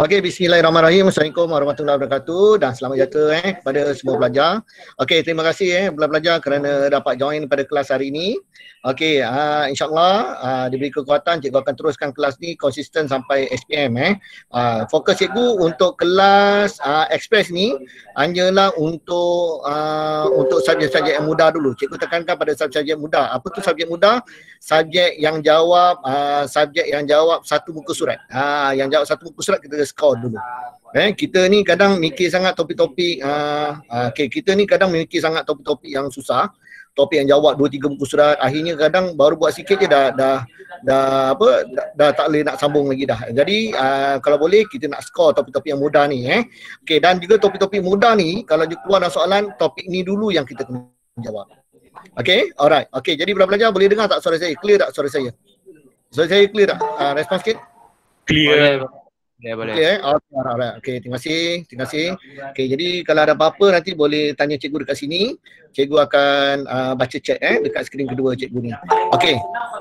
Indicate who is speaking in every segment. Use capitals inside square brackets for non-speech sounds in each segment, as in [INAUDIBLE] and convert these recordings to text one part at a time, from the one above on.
Speaker 1: Okey bismillahirrahmanirrahim. Assalamualaikum warahmatullahi wabarakatuh dan selamat jatuh eh kepada semua pelajar. Okey terima kasih eh pelajar-pelajar kerana dapat join pada kelas hari ini. Okey uh, insyaallah uh, diberi kekuatan cikgu akan teruskan kelas ni konsisten sampai SPM eh. Uh, fokus cikgu untuk kelas uh, express ni hanyalah untuk uh, untuk subjek-subjek yang mudah dulu. Cikgu tekankan pada subjek-subjek mudah. Apa tu subjek mudah? Subjek yang jawab uh, subjek yang jawab satu muka surat. Ha uh, yang silap satu buku silap kita skor dulu. Eh kita ni kadang mikir sangat topik-topik uh, okay, kita ni kadang mikir sangat topik-topik yang susah, topik yang jawab dua tiga buku surat, akhirnya kadang baru buat sikit je dah dah dah apa dah, dah tak boleh nak sambung lagi dah. Jadi uh, kalau boleh kita nak skor topik-topik yang mudah ni eh. Okey dan juga topik-topik mudah ni kalau dia keluar dalam soalan topik ni dulu yang kita kena jawab. Okey, alright. Okey, jadi belajar boleh dengar tak suara saya? Clear tak suara saya? Suara saya clear tak? Uh, response sikit clear. Boleh, boleh. Okay, eh? okay, oh, all right. okay, terima kasih. Terima kasih. Okay, jadi kalau ada apa-apa nanti boleh tanya cikgu dekat sini. Cikgu akan uh, baca chat eh, dekat skrin kedua cikgu ni. Okay,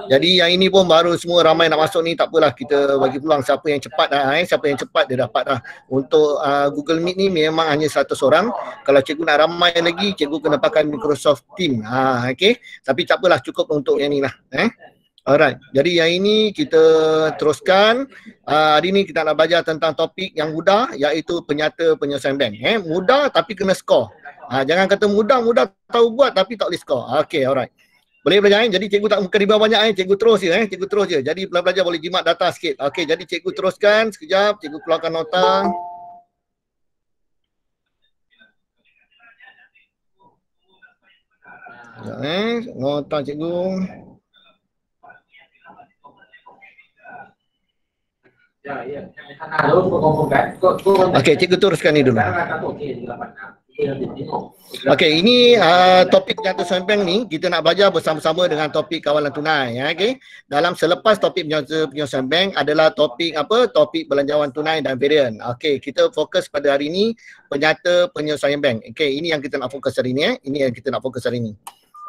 Speaker 1: jadi yang ini pun baru semua ramai nak masuk ni. Tak apalah, kita bagi peluang siapa yang cepat lah, Eh? Siapa yang cepat dia dapat lah. Untuk uh, Google Meet ni memang hanya 100 orang. Kalau cikgu nak ramai lagi, cikgu kena pakai Microsoft Team. Ha, ah, okay, tapi tak apalah cukup untuk yang ni lah. Eh? Alright, jadi yang ini kita teruskan uh, Hari ini kita nak belajar tentang topik yang mudah Iaitu penyata penyelesaian bank eh, Mudah tapi kena skor uh, Jangan kata mudah-mudah tahu buat tapi tak boleh skor Okay, alright Boleh belajar eh? Jadi cikgu tak muka ribau banyak eh Cikgu terus je eh, cikgu terus je Jadi pelajar-pelajar boleh jimat data sikit Okay, jadi cikgu teruskan sekejap Cikgu keluarkan nota Sekejap eh, nota cikgu Ya, ya, ya, kan? Okey, kan? cikgu teruskan ini dulu. Okey, ini uh, topik penyata sempeng ni kita nak belajar bersama-sama dengan topik kawalan tunai. Ya, okay? Dalam selepas topik penyata penyata sempeng adalah topik apa? Topik belanjawan tunai dan perian. Okey, kita fokus pada hari ini penyata penyata sempeng. Okey, ini yang kita nak fokus hari ini. Eh? Ini yang kita nak fokus hari ini.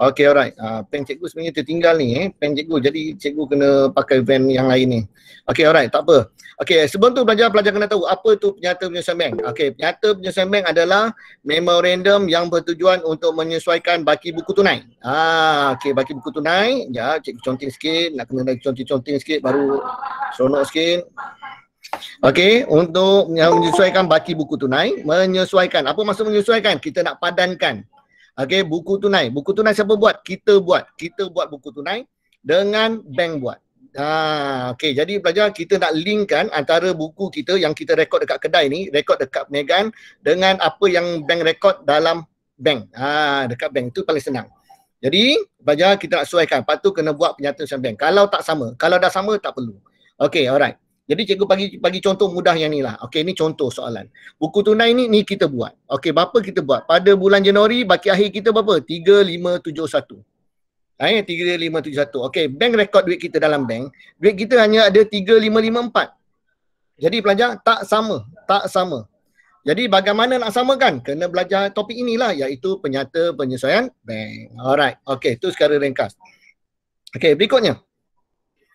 Speaker 1: Okay alright, uh, pen cikgu sebenarnya tertinggal ni eh Pen cikgu, jadi cikgu kena pakai van yang lain ni Okay alright, tak apa Okay, sebelum tu pelajar, pelajar kena tahu apa tu penyata penyusun bank Okay, penyata penyusun bank adalah Memorandum yang bertujuan untuk menyesuaikan baki buku tunai Ah, okay, baki buku tunai Ya, cikgu conting sikit, nak kena conting-conting sikit baru seronok sikit Okay, untuk menyesuaikan baki buku tunai, menyesuaikan. Apa maksud menyesuaikan? Kita nak padankan. Okay, buku tunai. Buku tunai siapa buat? Kita buat. Kita buat buku tunai dengan bank buat. Ha, okay. Jadi pelajar kita nak linkkan antara buku kita yang kita rekod dekat kedai ni, rekod dekat Megan dengan apa yang bank rekod dalam bank. Ha, dekat bank tu paling senang. Jadi, pelajar kita nak suaikan. Lepas tu kena buat penyataan dengan bank. Kalau tak sama, kalau dah sama tak perlu. Okay, alright. Jadi cikgu bagi bagi contoh mudah yang ni lah. Okey ni contoh soalan. Buku tunai ni ni kita buat. Okey berapa kita buat? Pada bulan Januari baki akhir kita berapa? 3571. Ayah eh, 3571. Okey bank record duit kita dalam bank, duit kita hanya ada 3554. Jadi pelajar tak sama, tak sama. Jadi bagaimana nak samakan? Kena belajar topik inilah iaitu penyata penyesuaian bank. Alright. Okey, tu secara ringkas. Okey, berikutnya.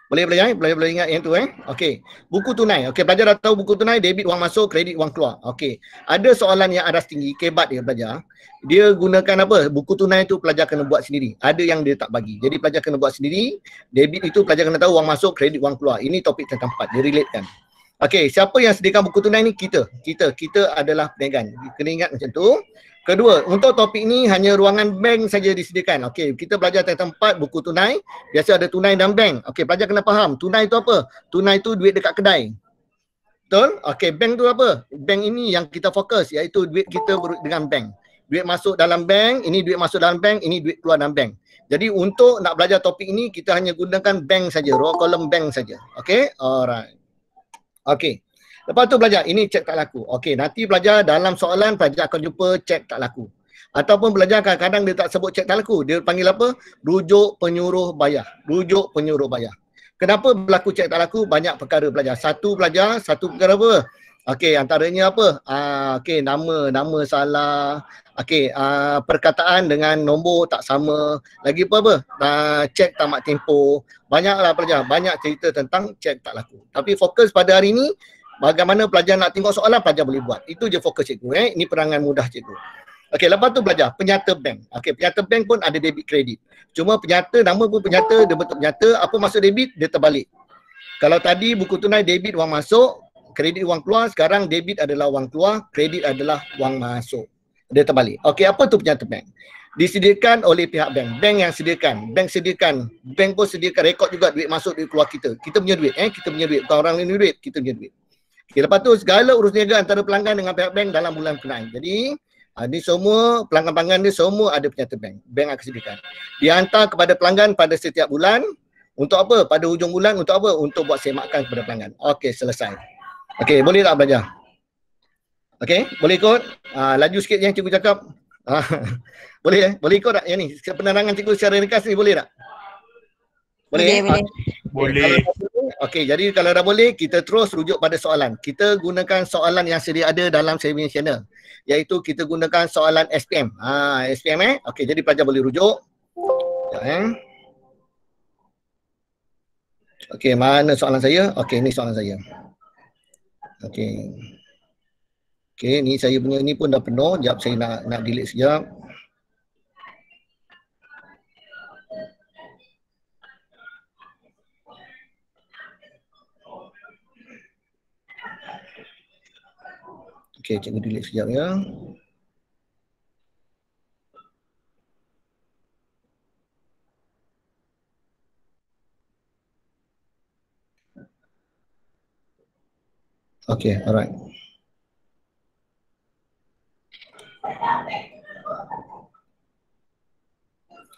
Speaker 1: Boleh boleh boleh boleh ingat yang tu eh. Okey. Buku tunai. Okey pelajar dah tahu buku tunai debit wang masuk, kredit wang keluar. Okey. Ada soalan yang aras tinggi, kebat dia pelajar. Dia gunakan apa? Buku tunai tu pelajar kena buat sendiri. Ada yang dia tak bagi. Jadi pelajar kena buat sendiri. Debit itu pelajar kena tahu wang masuk, kredit wang keluar. Ini topik tentang empat. Dia relate kan. Okey, siapa yang sediakan buku tunai ni? Kita. Kita. Kita adalah pegang. Kena ingat macam tu. Kedua, untuk topik ni hanya ruangan bank saja disediakan. Okey, kita belajar tentang empat buku tunai. Biasa ada tunai dan bank. Okey, pelajar kena faham. Tunai tu apa? Tunai tu duit dekat kedai. Betul? Okey, bank tu apa? Bank ini yang kita fokus iaitu duit kita dengan bank. Duit masuk dalam bank, ini duit masuk dalam bank, ini duit keluar dalam bank. Jadi untuk nak belajar topik ini kita hanya gunakan bank saja, raw column bank saja. Okey? Alright. Okey. Lepas tu belajar, ini cek tak laku. Okey, nanti belajar dalam soalan, pelajar akan jumpa cek tak laku. Ataupun belajar kadang-kadang dia tak sebut cek tak laku. Dia panggil apa? Rujuk penyuruh bayar. Rujuk penyuruh bayar. Kenapa berlaku cek tak laku? Banyak perkara belajar. Satu belajar, satu perkara apa? Okey, antaranya apa? Ah, Okey, nama, nama salah. Okey, ah, perkataan dengan nombor tak sama. Lagi apa apa? Ah, cek tamat tempoh. Banyaklah pelajar. Banyak cerita tentang cek tak laku. Tapi fokus pada hari ini, bagaimana pelajar nak tengok soalan pelajar boleh buat. Itu je fokus cikgu eh. Ini perangan mudah cikgu. Okey, lepas tu belajar penyata bank. Okey, penyata bank pun ada debit kredit. Cuma penyata nama pun penyata, dia bentuk penyata, apa masuk debit dia terbalik. Kalau tadi buku tunai debit wang masuk, kredit wang keluar, sekarang debit adalah wang keluar, kredit adalah wang masuk. Dia terbalik. Okey, apa tu penyata bank? Disediakan oleh pihak bank. Bank yang sediakan. Bank sediakan. Bank pun sediakan rekod juga duit masuk, duit keluar kita. Kita punya duit. Eh? Kita punya duit. Bukan orang lain duit. Kita punya duit. Okay, lepas tu segala urus niaga antara pelanggan dengan pihak bank dalam bulan kenaan. Jadi uh, ah, ini semua pelanggan-pelanggan ni semua ada penyata bank. Bank akan sediakan. Dihantar kepada pelanggan pada setiap bulan. Untuk apa? Pada hujung bulan untuk apa? Untuk buat semakan kepada pelanggan. Okey selesai. Okey boleh tak belajar? Okey boleh ikut? Uh, laju sikit yang cikgu cakap. Uh, [LAUGHS] boleh eh? Boleh ikut tak yang ni? Penerangan cikgu secara ringkas ni boleh tak? Boleh. Boleh. Ha? boleh. boleh. Okey, jadi kalau dah boleh kita terus rujuk pada soalan. Kita gunakan soalan yang sedia ada dalam saving channel. Iaitu kita gunakan soalan SPM. Ha, SPM eh. Okey, jadi pelajar boleh rujuk. Sekejap eh. Okey, mana soalan saya? Okey, ni soalan saya. Okey. Okey, ni saya punya ni pun dah penuh. Jap saya nak nak delete sekejap. Okey, cikgu delete sekejap ya. Okey, alright.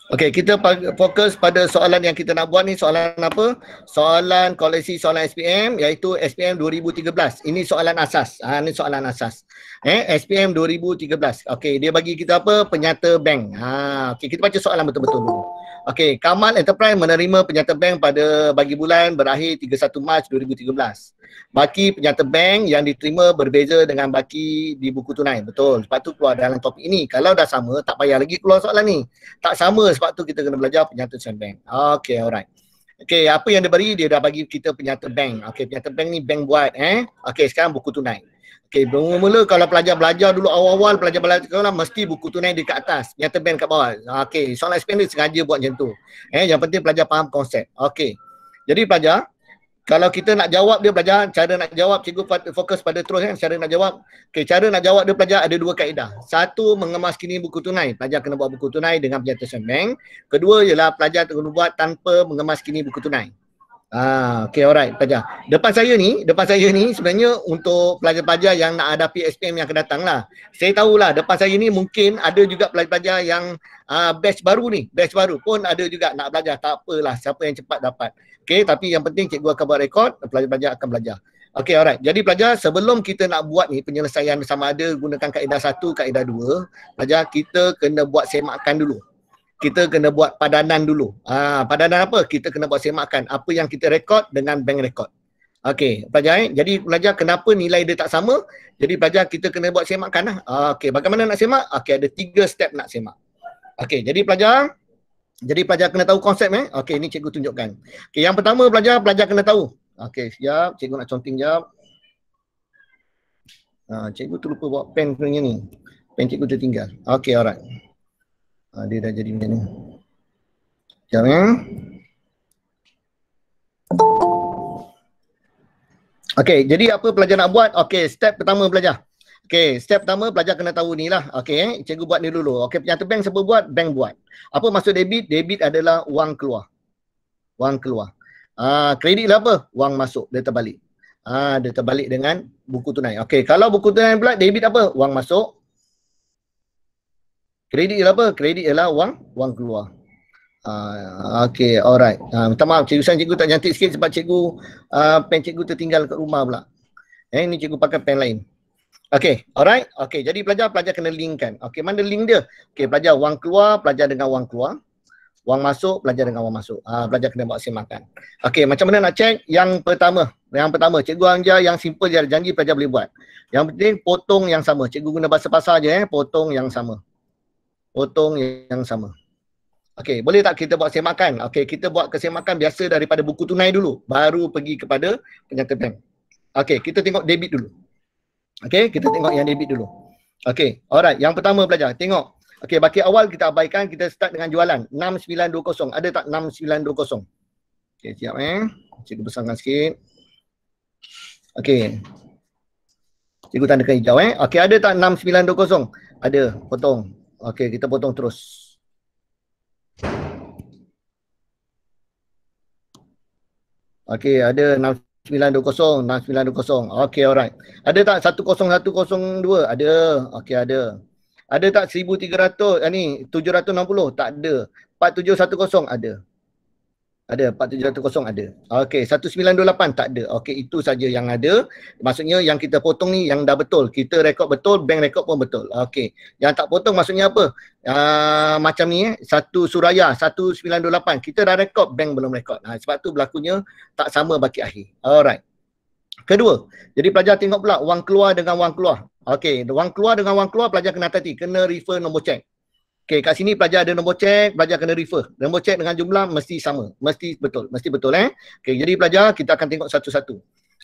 Speaker 1: Okey, kita fokus pada soalan yang kita nak buat ni. Soalan apa? Soalan koleksi soalan SPM iaitu SPM 2013. Ini soalan asas. Ha, ini soalan asas. Eh, SPM 2013. Okey, dia bagi kita apa? Penyata bank. Ha, okey, kita baca soalan betul-betul dulu. Okey, Kamal Enterprise menerima penyata bank pada bagi bulan berakhir 31 Mac 2013. Baki penyata bank yang diterima berbeza dengan baki di buku tunai. Betul. Sebab tu keluar dalam topik ini. Kalau dah sama, tak payah lagi keluar soalan ni. Tak sama sebab tu kita kena belajar penyata bank. Okay, alright. Okay, apa yang dia beri, dia dah bagi kita penyata bank. Okay, penyata bank ni bank buat eh. Okay, sekarang buku tunai. Okay, bermula-mula kalau pelajar belajar dulu awal-awal, pelajar belajar sekolah, mesti buku tunai dekat atas. Penyata bank kat bawah. Okay, soalan explainer sengaja buat macam tu. Eh, yang penting pelajar faham konsep. Okay. Jadi pelajar, kalau kita nak jawab dia pelajaran, cara nak jawab cikgu fokus pada terus kan cara nak jawab okay, cara nak jawab dia pelajar ada dua kaedah satu mengemas kini buku tunai pelajar kena buat buku tunai dengan penyertaan bank kedua ialah pelajar kena buat tanpa mengemas kini buku tunai Ah, okay, alright, pelajar. Depan saya ni, depan saya ni sebenarnya untuk pelajar-pelajar yang nak hadapi SPM yang akan datang lah. Saya tahulah depan saya ni mungkin ada juga pelajar-pelajar yang uh, batch baru ni, batch baru pun ada juga nak belajar. Tak apalah, siapa yang cepat dapat. Okay, tapi yang penting cikgu akan buat rekod, pelajar-pelajar akan belajar. Okay, alright. Jadi pelajar, sebelum kita nak buat ni penyelesaian sama ada gunakan kaedah satu, kaedah dua, pelajar, kita kena buat semakan dulu. Kita kena buat padanan dulu. Ah, padanan apa? Kita kena buat semakan. Apa yang kita rekod dengan bank rekod. Okay, pelajar eh? Jadi pelajar kenapa nilai dia tak sama? Jadi pelajar kita kena buat semakan. lah. Ha, okey, bagaimana nak semak? Okay, ada tiga step nak semak. Okay, jadi pelajar, jadi pelajar kena tahu konsep eh. Okey, ini cikgu tunjukkan. Okey, yang pertama pelajar pelajar kena tahu. Okey, siap. Cikgu nak conteng jap. Ah, cikgu terlupa bawa pen punya ni. Pen cikgu tertinggal. Okey, alright. Ah, dia dah jadi macam ni. Jap eh. Okey, jadi apa pelajar nak buat? Okey, step pertama pelajar. Okay, step pertama pelajar kena tahu ni lah. Okay, eh? cikgu buat ni dulu. Okay, penyata bank siapa buat? Bank buat. Apa maksud debit? Debit adalah wang keluar. Wang keluar. Ah, kredit lah apa? Wang masuk, dia terbalik. Ah, dia terbalik dengan buku tunai. Okay, kalau buku tunai pula, debit apa? Wang masuk. Kredit ialah apa? Kredit ialah wang, wang keluar. Uh, ah, okay, alright. Uh, minta maaf, cikgu saya cikgu tak cantik sikit sebab cikgu uh, pen cikgu tertinggal kat rumah pula. Eh, ni cikgu pakai pen lain. Okay, alright. Okay, jadi pelajar, pelajar kena linkkan. Okay, mana link dia? Okay, pelajar wang keluar, pelajar dengan wang keluar. Wang masuk, pelajar dengan wang masuk. Ah, uh, pelajar kena buat semakan. Okay, macam mana nak check? Yang pertama, yang pertama, cikgu Angja yang simple dia ada janji pelajar boleh buat. Yang penting potong yang sama. Cikgu guna bahasa pasal je eh, potong yang sama. Potong yang sama. Okay, boleh tak kita buat semakan? Okay, kita buat kesemakan biasa daripada buku tunai dulu. Baru pergi kepada penyata bank. Okay, kita tengok debit dulu. Okay, kita tengok yang debit dulu. Okay, alright. Yang pertama belajar. Tengok. Okay, bagi awal kita abaikan. Kita start dengan jualan. 6920. Ada tak 6920? Okay, siap eh. Cikgu besarkan sikit. Okay. Cikgu tandakan hijau eh. Okay, ada tak 6920? Ada. Potong. Okay, kita potong terus. Okay, ada 920 920 okey alright ada tak 10102 ada okay ada ada tak 1300 ah, eh, ni 760 tak ada 4710 ada ada 4710 ada. Okey 1928 tak ada. Okey itu saja yang ada. Maksudnya yang kita potong ni yang dah betul. Kita rekod betul, bank rekod pun betul. Okey. Yang tak potong maksudnya apa? Uh, macam ni eh satu suraya 1928 kita dah rekod, bank belum rekod. Ha, sebab tu berlakunya tak sama bagi akhir. Alright. Kedua, jadi pelajar tengok pula wang keluar dengan wang keluar. Okey, wang keluar dengan wang keluar pelajar kena hati, kena refer nombor cek. Okay, kat sini pelajar ada nombor cek, pelajar kena refer. Nombor cek dengan jumlah mesti sama. Mesti betul. Mesti betul eh. Okay, jadi pelajar kita akan tengok satu-satu.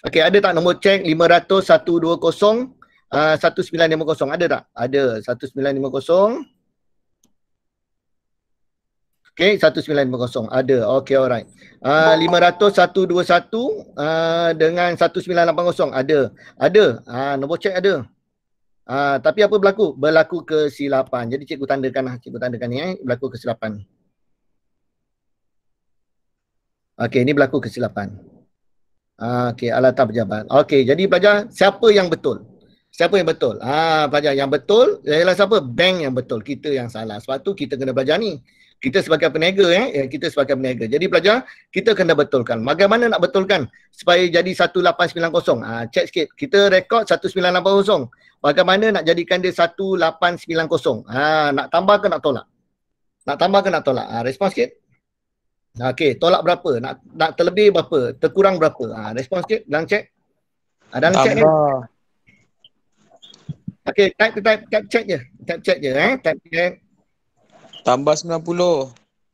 Speaker 1: Okay, ada tak nombor cek 500120 uh, 1950? Ada tak? Ada. 1950. Okay, 1950. Ada. Okay, alright. Uh, 500121 uh, dengan 1980. Ada. Ada. Uh, nombor cek ada. Ah, tapi apa berlaku? Berlaku kesilapan. Jadi cikgu tandakan lah, cikgu tandakan ni eh, berlaku kesilapan. Okey, ini berlaku kesilapan. Ah, okey, alatah pejabat. Okey, jadi pelajar, siapa yang betul? Siapa yang betul? Ah, pelajar yang betul ialah siapa? Bank yang betul. Kita yang salah. Sebab tu kita kena belajar ni kita sebagai peniaga eh ya, kita sebagai peniaga jadi pelajar kita kena betulkan bagaimana nak betulkan supaya jadi 1890 ah ha, check sikit kita rekod 1980 bagaimana nak jadikan dia 1890 ah ha, nak tambah ke nak tolak nak tambah ke nak tolak ah ha, respon sikit okey tolak berapa nak nak terlebih berapa terkurang berapa ah ha, respon sikit dalam check ha, dalam check ni okey type type type check je type check je eh type check Tambah sembilan puluh.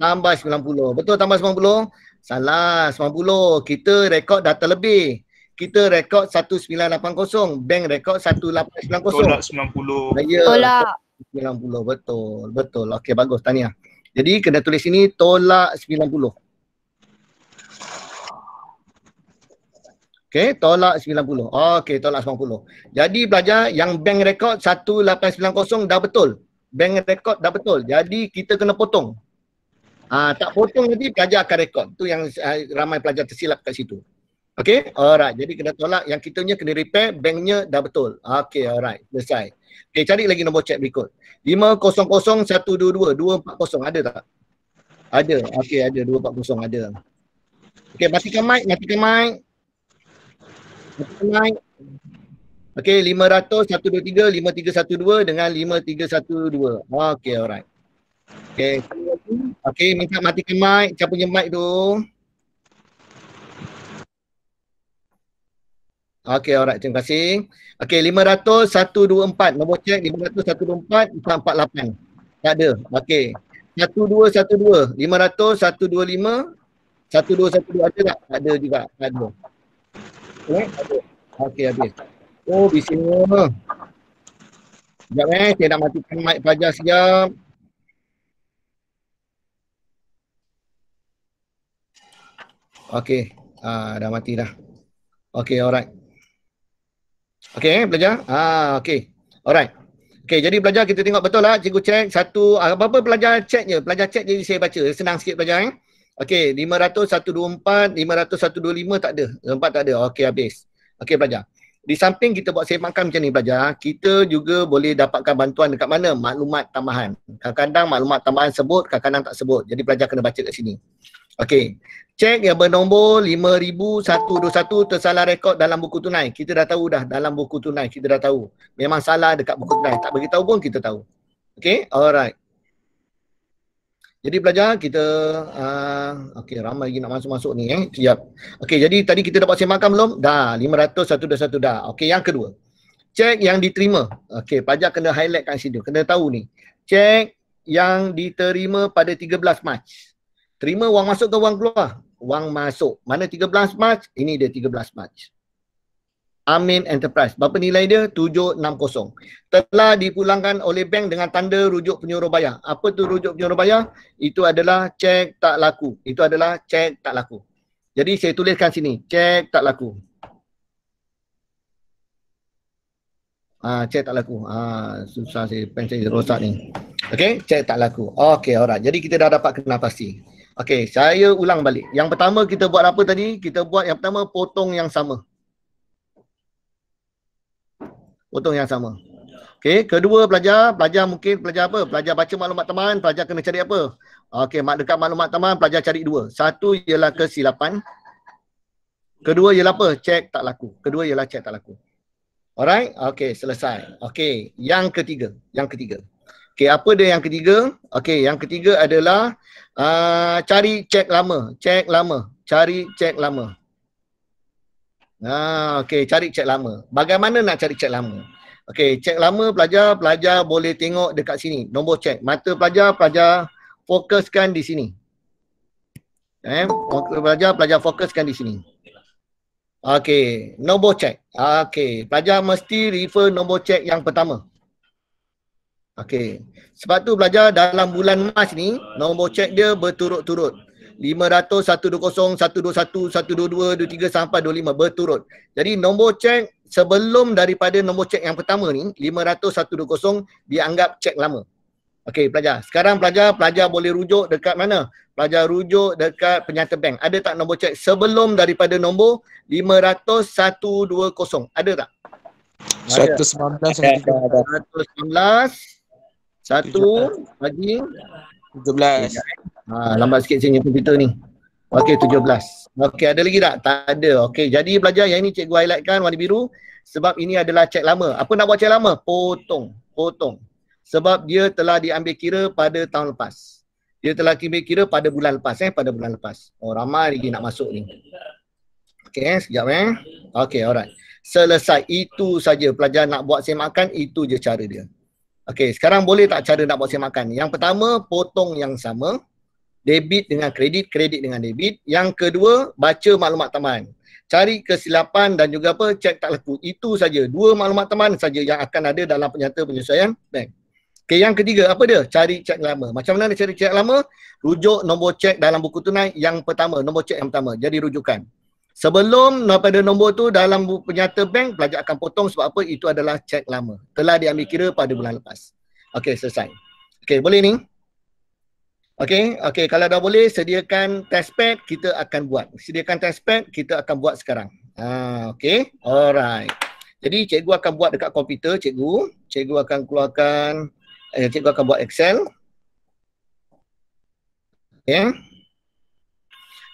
Speaker 1: Tambah sembilan puluh. Betul tambah sembilan puluh. Salah sembilan puluh. Kita rekod data lebih. Kita rekod satu sembilan lapan kosong. Bank rekod satu lapan sembilan kosong. Tolak 90. Ya, tolak. sembilan puluh. betul. Betul. Okey bagus tanya. Jadi kena tulis sini tolak sembilan puluh. Okey, tolak 90. Okey, tolak 90. Jadi pelajar yang bank rekod 1890 dah betul bank rekod, dah betul. Jadi kita kena potong. Ah uh, tak potong nanti pelajar akan rekod. Tu yang uh, ramai pelajar tersilap kat situ. Okay, alright. Jadi kena tolak yang kita punya kena repair, banknya dah betul. Okay, alright. Selesai. Okay, cari lagi nombor cek berikut. 500-122-240. Ada tak? Ada. Okay, ada. 240 ada. Okay, matikan mic. Matikan mic. Matikan mic. Okey 500-123-5312 dengan 5312 Okey alright Okey okey minta matikan mic, siapa punya mic tu Okey alright terima kasih Okey 500-124 nombor cek 500-124-448 Tak ada okey 1212 500-125 1212 ada tak? Tak ada juga, tak ada Okey, okay, okay. Oh, bising Sekejap eh, saya nak matikan mic Fajar sekejap. Okay, ah, dah mati dah. Okay, alright. Okay, eh, belajar? Ah, okay, alright. Okay, jadi belajar kita tengok betul lah. Cikgu cek satu, ah, apa-apa belajar cek je. Pelajar cek je saya baca. Senang sikit pelajar eh. Okay, 500, 124, 500, 125 tak ada. empat tak ada. Okay, habis. Okay, belajar di samping kita buat semakan macam ni pelajar, kita juga boleh dapatkan bantuan dekat mana? Maklumat tambahan. Kadang-kadang maklumat tambahan sebut, kadang-kadang tak sebut. Jadi pelajar kena baca kat sini. Okey. Cek yang bernombor 5121 tersalah rekod dalam buku tunai. Kita dah tahu dah dalam buku tunai. Kita dah tahu. Memang salah dekat buku tunai. Tak beritahu pun kita tahu. Okey. Alright. Jadi pelajar kita uh, okey ramai lagi nak masuk-masuk ni eh. Siap. okay. jadi tadi kita dapat semakan belum? Dah 500 satu dah satu dah. Okay, yang kedua. Cek yang diterima. Okay, pelajar kena highlight kan situ. Kena tahu ni. Cek yang diterima pada 13 Mac. Terima wang masuk ke wang keluar? Wang masuk. Mana 13 Mac? Ini dia 13 Mac. Amin Enterprise. Berapa nilai dia? 760. Telah dipulangkan oleh bank dengan tanda rujuk penyuruh bayar. Apa tu rujuk penyuruh bayar? Itu adalah cek tak laku. Itu adalah cek tak laku. Jadi saya tuliskan sini. Cek tak laku. Ah, cek tak laku. Ah, susah saya pen saya rosak ni. Okay, cek tak laku. Okay alright. Jadi kita dah dapat kenal pasti. Okay, saya ulang balik. Yang pertama kita buat apa tadi? Kita buat yang pertama potong yang sama potong yang sama. Okey, kedua pelajar, pelajar mungkin pelajar apa? Pelajar baca maklumat teman, pelajar kena cari apa? Okey, mak dekat maklumat teman, pelajar cari dua. Satu ialah kesilapan. Kedua ialah apa? Cek tak laku. Kedua ialah cek tak laku. Alright, okey, selesai. Okey, yang ketiga, yang ketiga. Okey, apa dia yang ketiga? Okey, yang ketiga adalah uh, cari cek lama, cek lama, cari cek lama. Ah, okay. cari cek lama. Bagaimana nak cari cek lama? Okay, cek lama pelajar, pelajar boleh tengok dekat sini. Nombor cek. Mata pelajar, pelajar fokuskan di sini. Eh, pelajar, pelajar fokuskan di sini. Okay, nombor cek. Okay, pelajar mesti refer nombor cek yang pertama. Okay. Sebab tu belajar dalam bulan mas ni, nombor cek dia berturut-turut. 500-120-121-122-123 sampai 25 berturut. Jadi nombor cek sebelum daripada nombor cek yang pertama ni 500-120 dianggap cek lama. Okey pelajar. Sekarang pelajar, pelajar boleh rujuk dekat mana? Pelajar rujuk dekat penyata bank. Ada tak nombor cek sebelum daripada nombor 500-120? Ada tak? 119-119. 119-119. 1 lagi 17. Ya, ya. Ha, lambat sikit sini komputer ni. Okey tujuh belas. Okey ada lagi tak? Tak ada. Okey jadi pelajar yang ini cikgu highlightkan warna biru sebab ini adalah cek lama. Apa nak buat cek lama? Potong. Potong. Sebab dia telah diambil kira pada tahun lepas. Dia telah diambil kira pada bulan lepas eh. Pada bulan lepas. Oh ramai lagi nak masuk ni. Okey eh, sekejap eh. Okey alright. Selesai. Itu saja pelajar nak buat semakan itu je cara dia. Okey, sekarang boleh tak cara nak buat makan. Yang pertama, potong yang sama. Debit dengan kredit, kredit dengan debit. Yang kedua, baca maklumat teman. Cari kesilapan dan juga apa, cek tak leku Itu saja. Dua maklumat teman saja yang akan ada dalam penyata penyesuaian bank. Okey, yang ketiga, apa dia? Cari cek lama. Macam mana cari cek lama? Rujuk nombor cek dalam buku tunai yang pertama. Nombor cek yang pertama. Jadi rujukan. Sebelum pada nombor tu dalam penyata bank pelajar akan potong sebab apa itu adalah cek lama. Telah diambil kira pada bulan lepas. Okey selesai. Okey boleh ni? Okey, okey kalau dah boleh sediakan test pad kita akan buat. Sediakan test pad kita akan buat sekarang. Ah okey. Alright. Jadi cikgu akan buat dekat komputer cikgu. Cikgu akan keluarkan eh, cikgu akan buat Excel. Ya. Okay.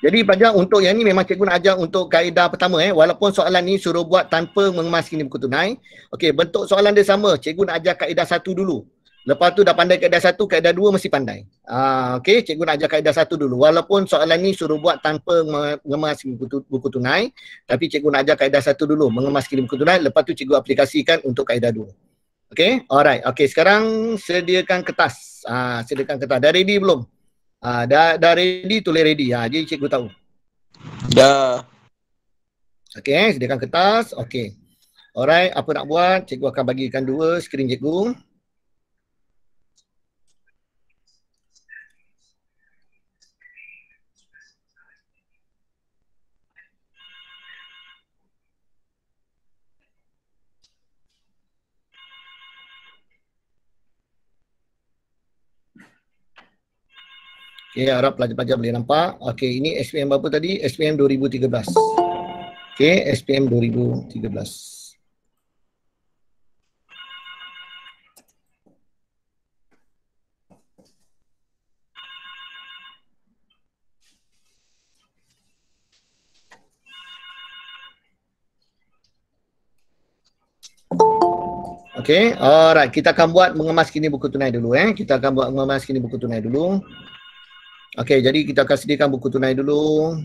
Speaker 1: Jadi pelajar untuk yang ni memang cikgu nak ajar untuk kaedah pertama eh walaupun soalan ni suruh buat tanpa mengemas kini buku tunai. Okey bentuk soalan dia sama. Cikgu nak ajar kaedah satu dulu. Lepas tu dah pandai kaedah satu, kaedah dua mesti pandai. Ah okey cikgu nak ajar kaedah satu dulu walaupun soalan ni suruh buat tanpa mengemaskan buku, buku tunai tapi cikgu nak ajar kaedah satu dulu mengemas kini buku tunai lepas tu cikgu aplikasikan untuk kaedah dua. Okey. Alright. Okey sekarang sediakan kertas. Ah sediakan kertas. Dah ready belum? Ha, dah, dah ready, tulis ready. Ha, jadi cikgu tahu. Dah. Okay, eh, sediakan kertas. Okay. Alright, apa nak buat? Cikgu akan bagikan dua skrin cikgu. Okay. Okay, harap pelajar-pelajar boleh nampak. Okey, ini SPM berapa tadi? SPM 2013. Okey, SPM 2013. Okay, alright. Kita akan buat mengemas kini buku tunai dulu. Eh. Kita akan buat mengemas kini buku tunai dulu. Okey, jadi kita akan sediakan buku tunai dulu.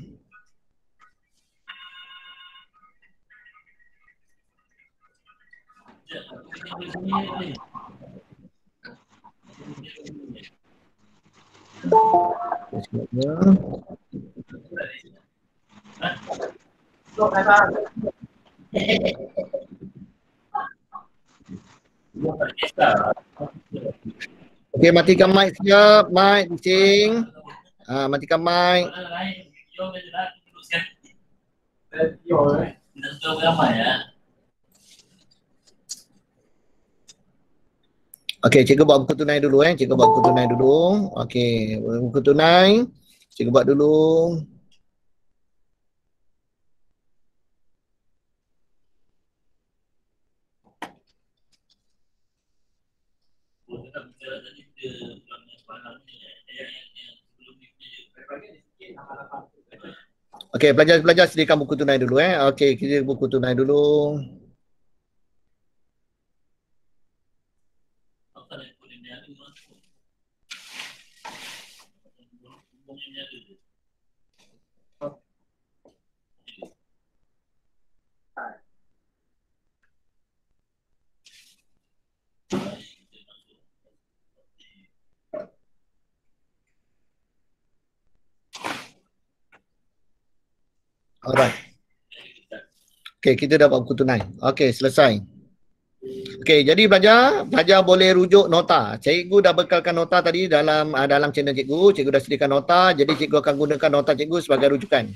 Speaker 1: Okay, matikan mic siap. Mic, sing. Okay. Ha, matikan mic. Eh, eh. Ya. Okey, cikgu buat buku tunai dulu eh. Cikgu buat buku tunai dulu. Okey, buku tunai. Cikgu buat dulu. Okay. Okey, pelajar-pelajar sediakan buku tunai dulu eh. Okey, kita buku tunai dulu. Alright. Okay, kita dah buat buku tunai. Okay, selesai. Okay, jadi pelajar, pelajar boleh rujuk nota. Cikgu dah bekalkan nota tadi dalam uh, dalam channel cikgu. Cikgu dah sediakan nota, jadi cikgu akan gunakan nota cikgu sebagai rujukan.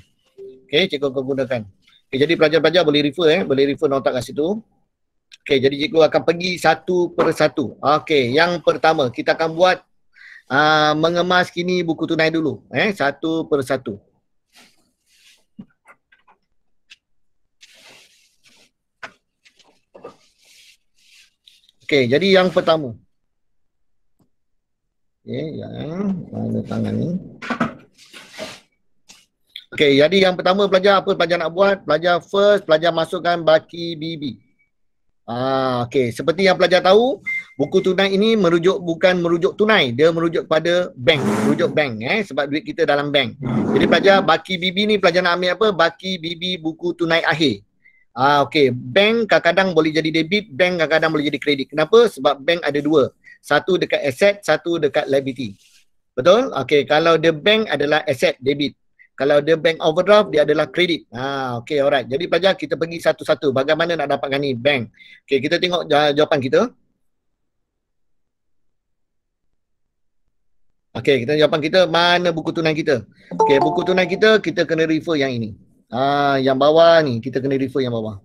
Speaker 1: Okay, cikgu akan gunakan. Okay, jadi pelajar-pelajar boleh refer eh, boleh refer nota kat situ. Okay, jadi cikgu akan pergi satu per satu. Okay, yang pertama kita akan buat uh, mengemas kini buku tunai dulu. Eh, satu per satu. Okey, jadi yang pertama. Okey, yang mana tangan ni? Okey, jadi yang pertama pelajar apa pelajar nak buat? Pelajar first, pelajar masukkan baki BB. Ah, okey. Seperti yang pelajar tahu, buku tunai ini merujuk bukan merujuk tunai, dia merujuk kepada bank, merujuk bank eh sebab duit kita dalam bank. Jadi pelajar baki BB ni pelajar nak ambil apa? Baki BB buku tunai akhir. Ah okey, bank kadang-kadang boleh jadi debit, bank kadang-kadang boleh jadi kredit. Kenapa? Sebab bank ada dua. Satu dekat aset, satu dekat liability. Betul? Okey, kalau the bank adalah aset debit. Kalau the bank overdraft dia adalah kredit. Ah okey, alright. Jadi pelajar kita pergi satu-satu bagaimana nak dapatkan ni bank. Okey, kita tengok jawapan kita. Okey, kita jawapan kita mana buku tunai kita? Okey, buku tunai kita kita kena refer yang ini. Ah, yang bawah ni kita kena refer yang bawah.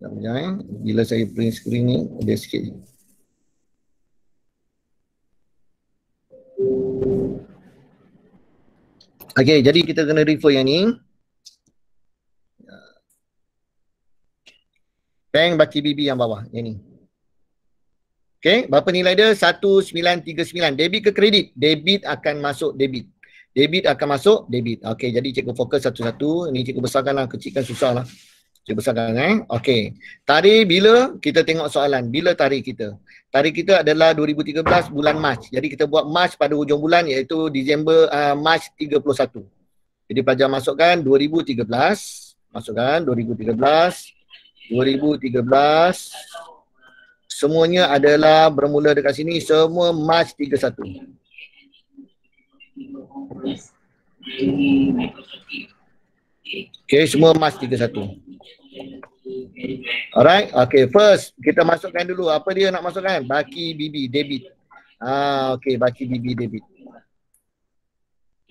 Speaker 1: Jom jangan eh. bila saya print screen ni ada sikit. Okay, jadi kita kena refer yang ni. Bank baki BB yang bawah, yang ni. Okay, berapa nilai dia? 1939. Debit ke kredit? Debit akan masuk debit debit akan masuk debit okey jadi cikgu fokus satu-satu ni cikgu besarkanlah kecilkan susahlah cikgu besarkan eh okey tarikh bila kita tengok soalan bila tarikh kita tarikh kita adalah 2013 bulan Mac jadi kita buat Mac pada hujung bulan iaitu Disember uh, Mac 31 jadi pelajar masukkan 2013 masukkan 2013 2013 Semuanya adalah bermula dekat sini semua March Okay, semua emas tiga satu. Alright, okay. First, kita masukkan dulu. Apa dia nak masukkan? Baki BB, debit. Ah, okay. Baki BB, debit.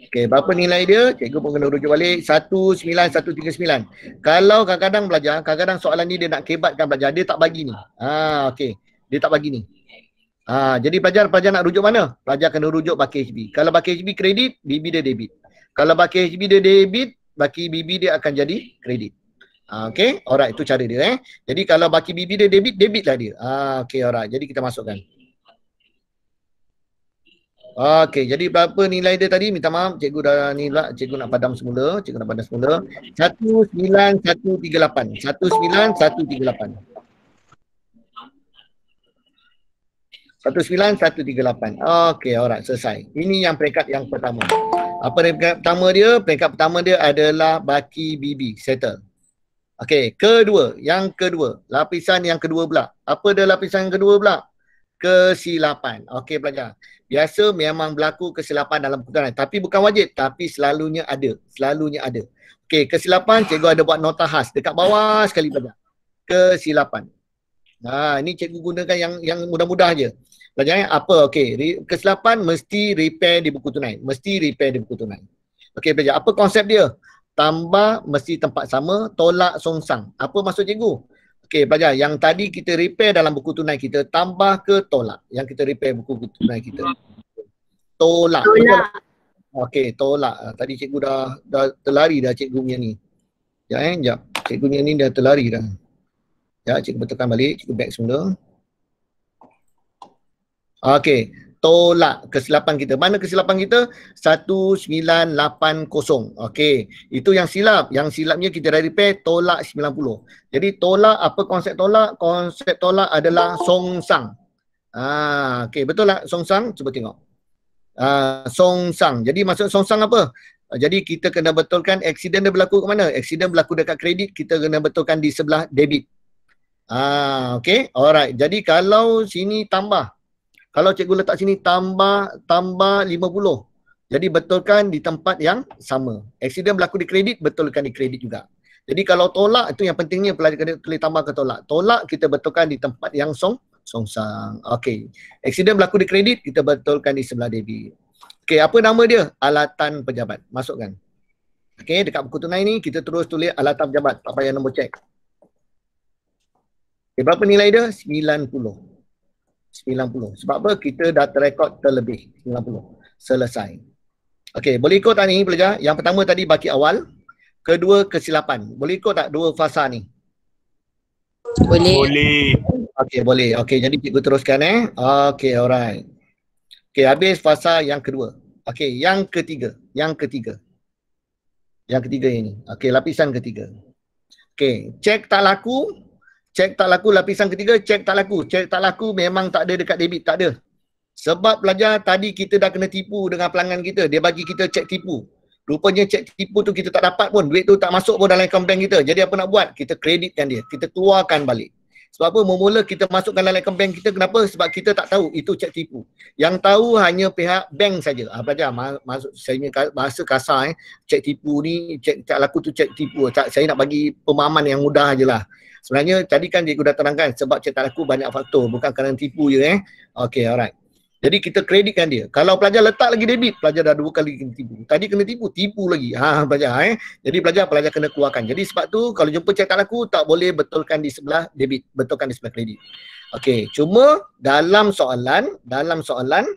Speaker 1: Okay, berapa nilai dia? Cikgu pun kena rujuk balik. satu satu sembilan tiga sembilan. Kalau kadang-kadang belajar, kadang-kadang soalan ni dia nak kebatkan belajar. Dia tak bagi ni. Ah, okay. Dia tak bagi ni. Ha, jadi pelajar pelajar nak rujuk mana? Pelajar kena rujuk pakai HB. Kalau pakai HB kredit, BB dia debit. Kalau pakai HB dia debit, bagi BB dia akan jadi kredit. Ha, okay, alright. Itu cara dia eh. Jadi kalau bagi BB dia debit, debitlah dia. Ha, okay, alright. Jadi kita masukkan. Okey, jadi berapa nilai dia tadi? Minta maaf, cikgu dah ni lah, cikgu nak padam semula, cikgu nak padam semula. 19138. 19138. 19138. Okey, alright, selesai. Ini yang peringkat yang pertama. Apa peringkat pertama dia? Peringkat pertama dia adalah baki bibi, settle. Okey, kedua, yang kedua, lapisan yang kedua pula. Apa dia lapisan yang kedua pula? Kesilapan. Okey, pelajar. Biasa memang berlaku kesilapan dalam perkara tapi bukan wajib, tapi selalunya ada. Selalunya ada. Okey, kesilapan cikgu ada buat nota khas dekat bawah sekali pelajar. Kesilapan. Nah, ha, ini cikgu gunakan yang yang mudah-mudah je. Belajarnya apa? Okey, kesilapan mesti repair di buku tunai. Mesti repair di buku tunai. Okey, belajar. Apa konsep dia? Tambah mesti tempat sama, tolak songsang. Apa maksud cikgu? Okey, belajar. Yang tadi kita repair dalam buku tunai kita, tambah ke tolak yang kita repair buku tunai kita. Tolak. tolak. Okey, tolak. Ah, tadi cikgu dah, dah terlari dah cikgu punya ni. Ya, eh, sekejap. Cikgu punya ni dah terlari dah. Ya, cikgu betulkan balik. Cikgu back semula. Okey, tolak kesilapan kita. Mana kesilapan kita? 1980. Okey, itu yang silap. Yang silapnya kita dah repair tolak 90. Jadi tolak apa konsep tolak? Konsep tolak adalah songsang. Ah, okey, betul tak songsang? Cuba tengok. Ah, songsang. Jadi maksud songsang apa? Jadi kita kena betulkan accident dia berlaku ke mana? Accident berlaku dekat kredit, kita kena betulkan di sebelah debit. Ah, okey. Alright. Jadi kalau sini tambah kalau cikgu letak sini tambah tambah 50. Jadi betulkan di tempat yang sama. Accident berlaku di kredit, betulkan di kredit juga. Jadi kalau tolak itu yang pentingnya pelajar kena tulis tambah ke tolak. Tolak kita betulkan di tempat yang song song sang. Okey. Accident berlaku di kredit, kita betulkan di sebelah debit. Okey, apa nama dia? Alatan pejabat. Masukkan. Okey, dekat buku tunai ni kita terus tulis alatan pejabat. Tak payah nombor cek. Okay, berapa nilai dia? 90. 90. Sebab apa? Kita dah terrekod terlebih 90. Selesai. Okey, boleh ikut tak ni pelajar? Yang pertama tadi baki awal. Kedua kesilapan. Boleh ikut tak dua fasa ni? Boleh. Boleh. Okey, boleh. Okey, jadi cikgu teruskan eh. Okey, alright. Okey, habis fasa yang kedua. Okey, yang ketiga. Yang ketiga. Yang ketiga ini. Okey, lapisan ketiga. Okey, cek tak laku. Cek tak laku lapisan ketiga, cek tak laku. Cek tak laku memang tak ada dekat debit, tak ada. Sebab pelajar tadi kita dah kena tipu dengan pelanggan kita. Dia bagi kita cek tipu. Rupanya cek tipu tu kita tak dapat pun. Duit tu tak masuk pun dalam account bank kita. Jadi apa nak buat? Kita kreditkan dia. Kita keluarkan balik. Sebab apa? Mula-mula kita masukkan dalam account bank kita. Kenapa? Sebab kita tak tahu. Itu cek tipu. Yang tahu hanya pihak bank saja. Ah, pelajar, masuk saya punya bahasa kasar eh. Cek tipu ni, cek tak laku tu cek tipu. Tak, saya nak bagi pemahaman yang mudah je lah. Sebenarnya tadi kan cikgu dah terangkan sebab cerita aku banyak faktor bukan kerana tipu je eh. Okey alright. Jadi kita kreditkan dia. Kalau pelajar letak lagi debit, pelajar dah dua kali kena tipu. Tadi kena tipu, tipu lagi. Ha, ha pelajar eh. Jadi pelajar pelajar kena keluarkan. Jadi sebab tu kalau jumpa cerita aku tak boleh betulkan di sebelah debit, betulkan di sebelah kredit. Okey, cuma dalam soalan, dalam soalan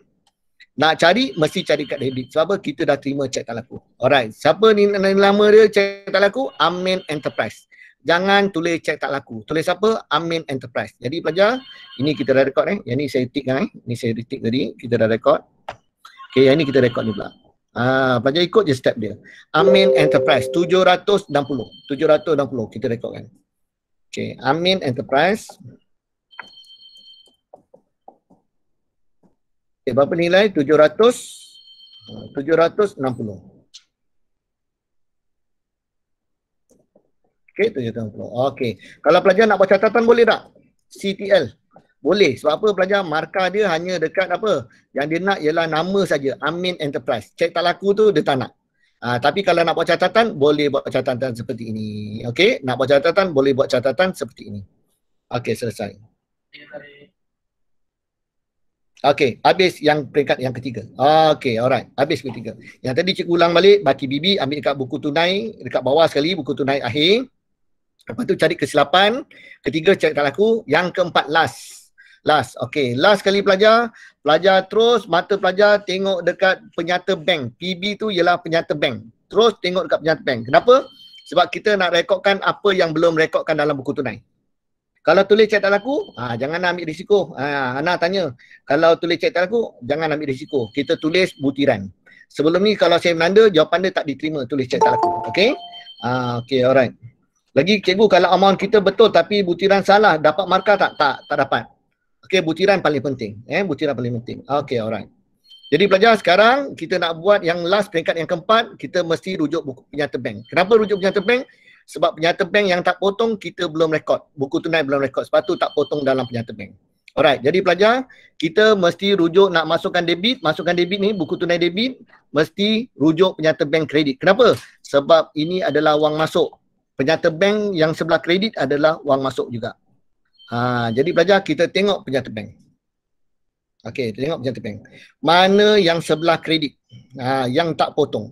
Speaker 1: nak cari mesti cari kat debit sebab kita dah terima cek talaku. Alright, siapa ni nama dia cek talaku? Amin Enterprise jangan tulis cek tak laku. Tulis apa? Amin Enterprise. Jadi pelajar, ini kita dah rekod eh. Yang ni saya tick kan eh. Ni saya tick tadi. Kita dah rekod. Okay, yang ni kita rekod ni pula. Ah, pelajar ikut je step dia. Amin Enterprise. 760. 760 kita rekod kan. Okay, Amin Enterprise. Okay, berapa nilai? 700. 760. 760. Okey, tujuh tahun penuh. Okey. Kalau pelajar nak buat catatan boleh tak? CTL. Boleh. Sebab apa pelajar? Markah dia hanya dekat apa? Yang dia nak ialah nama saja. Amin Enterprise. Cek tak laku tu dia tak nak. Uh, tapi kalau nak buat catatan, boleh buat catatan seperti ini. Okey. Nak buat catatan, boleh buat catatan seperti ini. Okey, selesai. Okey, habis yang peringkat yang ketiga. Okey, alright. Habis ketiga. Yang tadi cikgu ulang balik, baki bibi ambil dekat buku tunai, dekat bawah sekali, buku tunai akhir. Lepas tu cari kesilapan. Ketiga cek tak laku. Yang keempat last. Last. Okay. Last kali pelajar. Pelajar terus mata pelajar tengok dekat penyata bank. PB tu ialah penyata bank. Terus tengok dekat penyata bank. Kenapa? Sebab kita nak rekodkan apa yang belum rekodkan dalam buku tunai. Kalau tulis cek tak laku, ha, jangan ambil risiko. Ha, Ana tanya, kalau tulis cek tak laku, jangan ambil risiko. Kita tulis butiran. Sebelum ni kalau saya menanda, jawapan dia tak diterima tulis cek tak laku. Okay? Ha, ah, okay, alright. Lagi cikgu kalau amount kita betul tapi butiran salah dapat markah tak? Tak, tak dapat. Okey, butiran paling penting. Eh, butiran paling penting. Okey, alright. Jadi pelajar sekarang kita nak buat yang last peringkat yang keempat, kita mesti rujuk buku penyata bank. Kenapa rujuk penyata bank? Sebab penyata bank yang tak potong kita belum rekod. Buku tunai belum rekod. Sebab tu tak potong dalam penyata bank. Alright, jadi pelajar, kita mesti rujuk nak masukkan debit, masukkan debit ni, buku tunai debit, mesti rujuk penyata bank kredit. Kenapa? Sebab ini adalah wang masuk penyata bank yang sebelah kredit adalah wang masuk juga. Ha, jadi belajar kita tengok penyata bank. Okey, tengok penyata bank. Mana yang sebelah kredit? Ha, yang tak potong.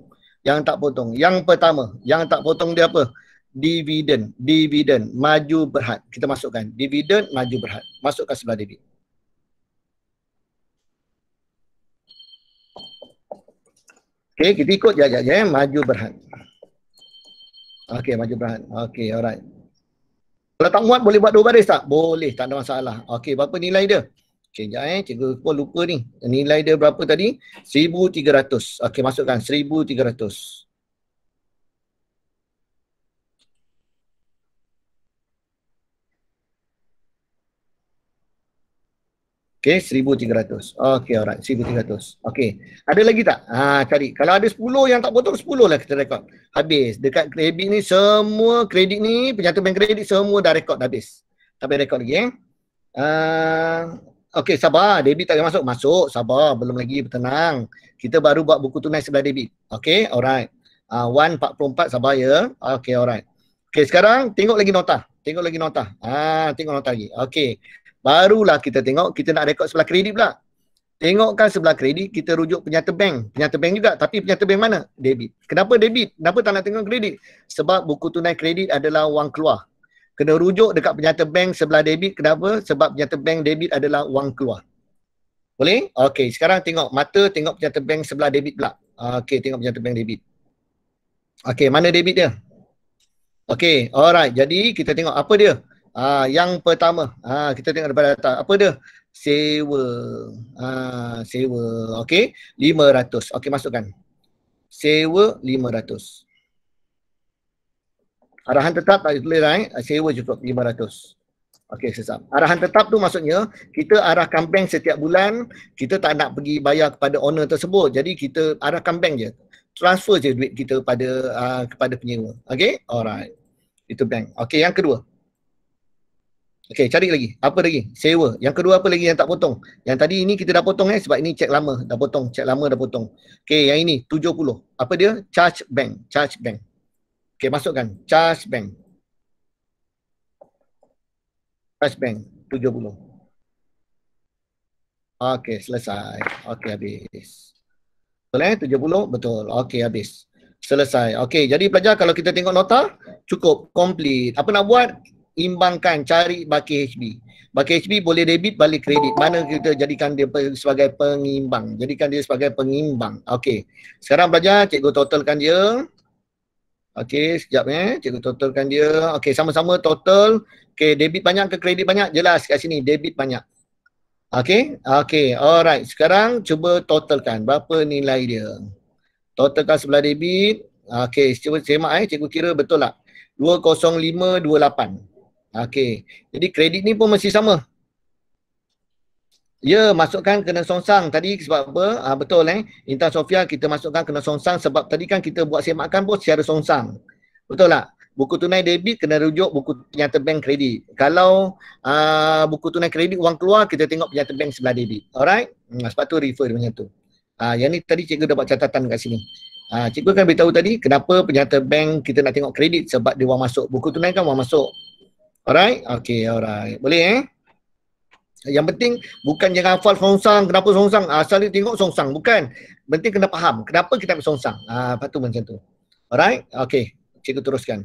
Speaker 1: Yang tak potong. Yang pertama, yang tak potong dia apa? Dividen. Dividen. Maju berhad. Kita masukkan. Dividen, maju berhad. Masukkan sebelah debit. Okey, kita ikut je, je, Maju berhad. Okey, Pak Jibran. Okey, alright. Kalau tak muat boleh buat dua baris tak? Boleh, tak ada masalah. Okey, berapa nilai dia? Okey, sekejap eh. Cikgu pun lupa ni. Nilai dia berapa tadi? 1,300. Okey, masukkan 1,300. Okay, ratus. Okay, alright. ratus. Okay. Ada lagi tak? Ha, cari. Kalau ada sepuluh yang tak potong, sepuluh lah kita rekod. Habis. Dekat kredit ni, semua kredit ni, penyata bank kredit, semua dah rekod dah habis. Tak payah rekod lagi, eh. Uh, ha, okay, sabar. Debit tak payah masuk. Masuk, sabar. Belum lagi, tenang. Kita baru buat buku tunai sebelah debit. Okay, alright. Uh, ha, 144, sabar ya. Okay, alright. Okay, sekarang tengok lagi nota. Tengok lagi nota. Ah, tengok nota lagi. Okay barulah kita tengok kita nak rekod sebelah kredit pula. Tengokkan sebelah kredit, kita rujuk penyata bank. Penyata bank juga, tapi penyata bank mana? Debit. Kenapa debit? Kenapa tak nak tengok kredit? Sebab buku tunai kredit adalah wang keluar. Kena rujuk dekat penyata bank sebelah debit. Kenapa? Sebab penyata bank debit adalah wang keluar. Boleh? Okey, sekarang tengok mata tengok penyata bank sebelah debit pula. Okey, tengok penyata bank debit. Okey, mana debit dia? Okey, alright. Jadi kita tengok apa dia? Ah yang pertama, ah kita tengok daripada data. Apa dia? Sewa. Ah uh, sewa. Okey, ratus, Okey, masukkan. Sewa lima ratus. Arahan tetap tak boleh naik, ah, sewa cukup lima ratus, Okey, sesap. Arahan tetap tu maksudnya kita arahkan bank setiap bulan, kita tak nak pergi bayar kepada owner tersebut. Jadi kita arahkan bank je. Transfer je duit kita pada uh, kepada penyewa. Okey? Alright. Itu bank. Okey, yang kedua. Okay, cari lagi. Apa lagi? Sewa. Yang kedua apa lagi yang tak potong? Yang tadi ini kita dah potong eh sebab ini cek lama dah potong, cek lama dah potong. Okay, yang ini 70. Apa dia? Charge bank, charge bank. Okay, masukkan charge bank. Charge bank 70. Okay, selesai. Okay, habis. Betul eh? 70 betul. Okay, habis. Selesai. Okey, jadi pelajar kalau kita tengok nota, cukup complete. Apa nak buat? imbangkan cari baki HB. Baki HB boleh debit balik kredit. Mana kita jadikan dia sebagai pengimbang. Jadikan dia sebagai pengimbang. Okey. Sekarang belajar cikgu totalkan dia. Okey, sekejap eh. Cikgu totalkan dia. Okey, sama-sama total. Okey, debit banyak ke kredit banyak? Jelas kat sini debit banyak. Okey. Okey. Alright. Sekarang cuba totalkan berapa nilai dia. Totalkan sebelah debit. Okey, cuba semak eh. Cikgu kira betul tak? 205 28. Okey. Jadi kredit ni pun masih sama. Ya, masukkan kena songsang tadi sebab apa? Ha, betul eh. Intan Sofia kita masukkan kena songsang sebab tadi kan kita buat semakan pun secara songsang. Betul tak? Buku tunai debit kena rujuk buku penyata bank kredit. Kalau uh, buku tunai kredit wang keluar, kita tengok penyata bank sebelah debit. Alright? Hmm, sebab tu refer dia macam tu. Uh, yang ni tadi cikgu dapat catatan kat sini. Uh, cikgu kan beritahu tadi kenapa penyata bank kita nak tengok kredit sebab dia wang masuk. Buku tunai kan wang masuk. Alright, okay, alright. Boleh eh? Yang penting bukan jangan hafal songsang, kenapa songsang? Asal ah, dia tengok songsang, bukan. Penting kena faham kenapa kita nak songsang. Ah, uh, patu macam tu. Alright, okay. Cikgu teruskan.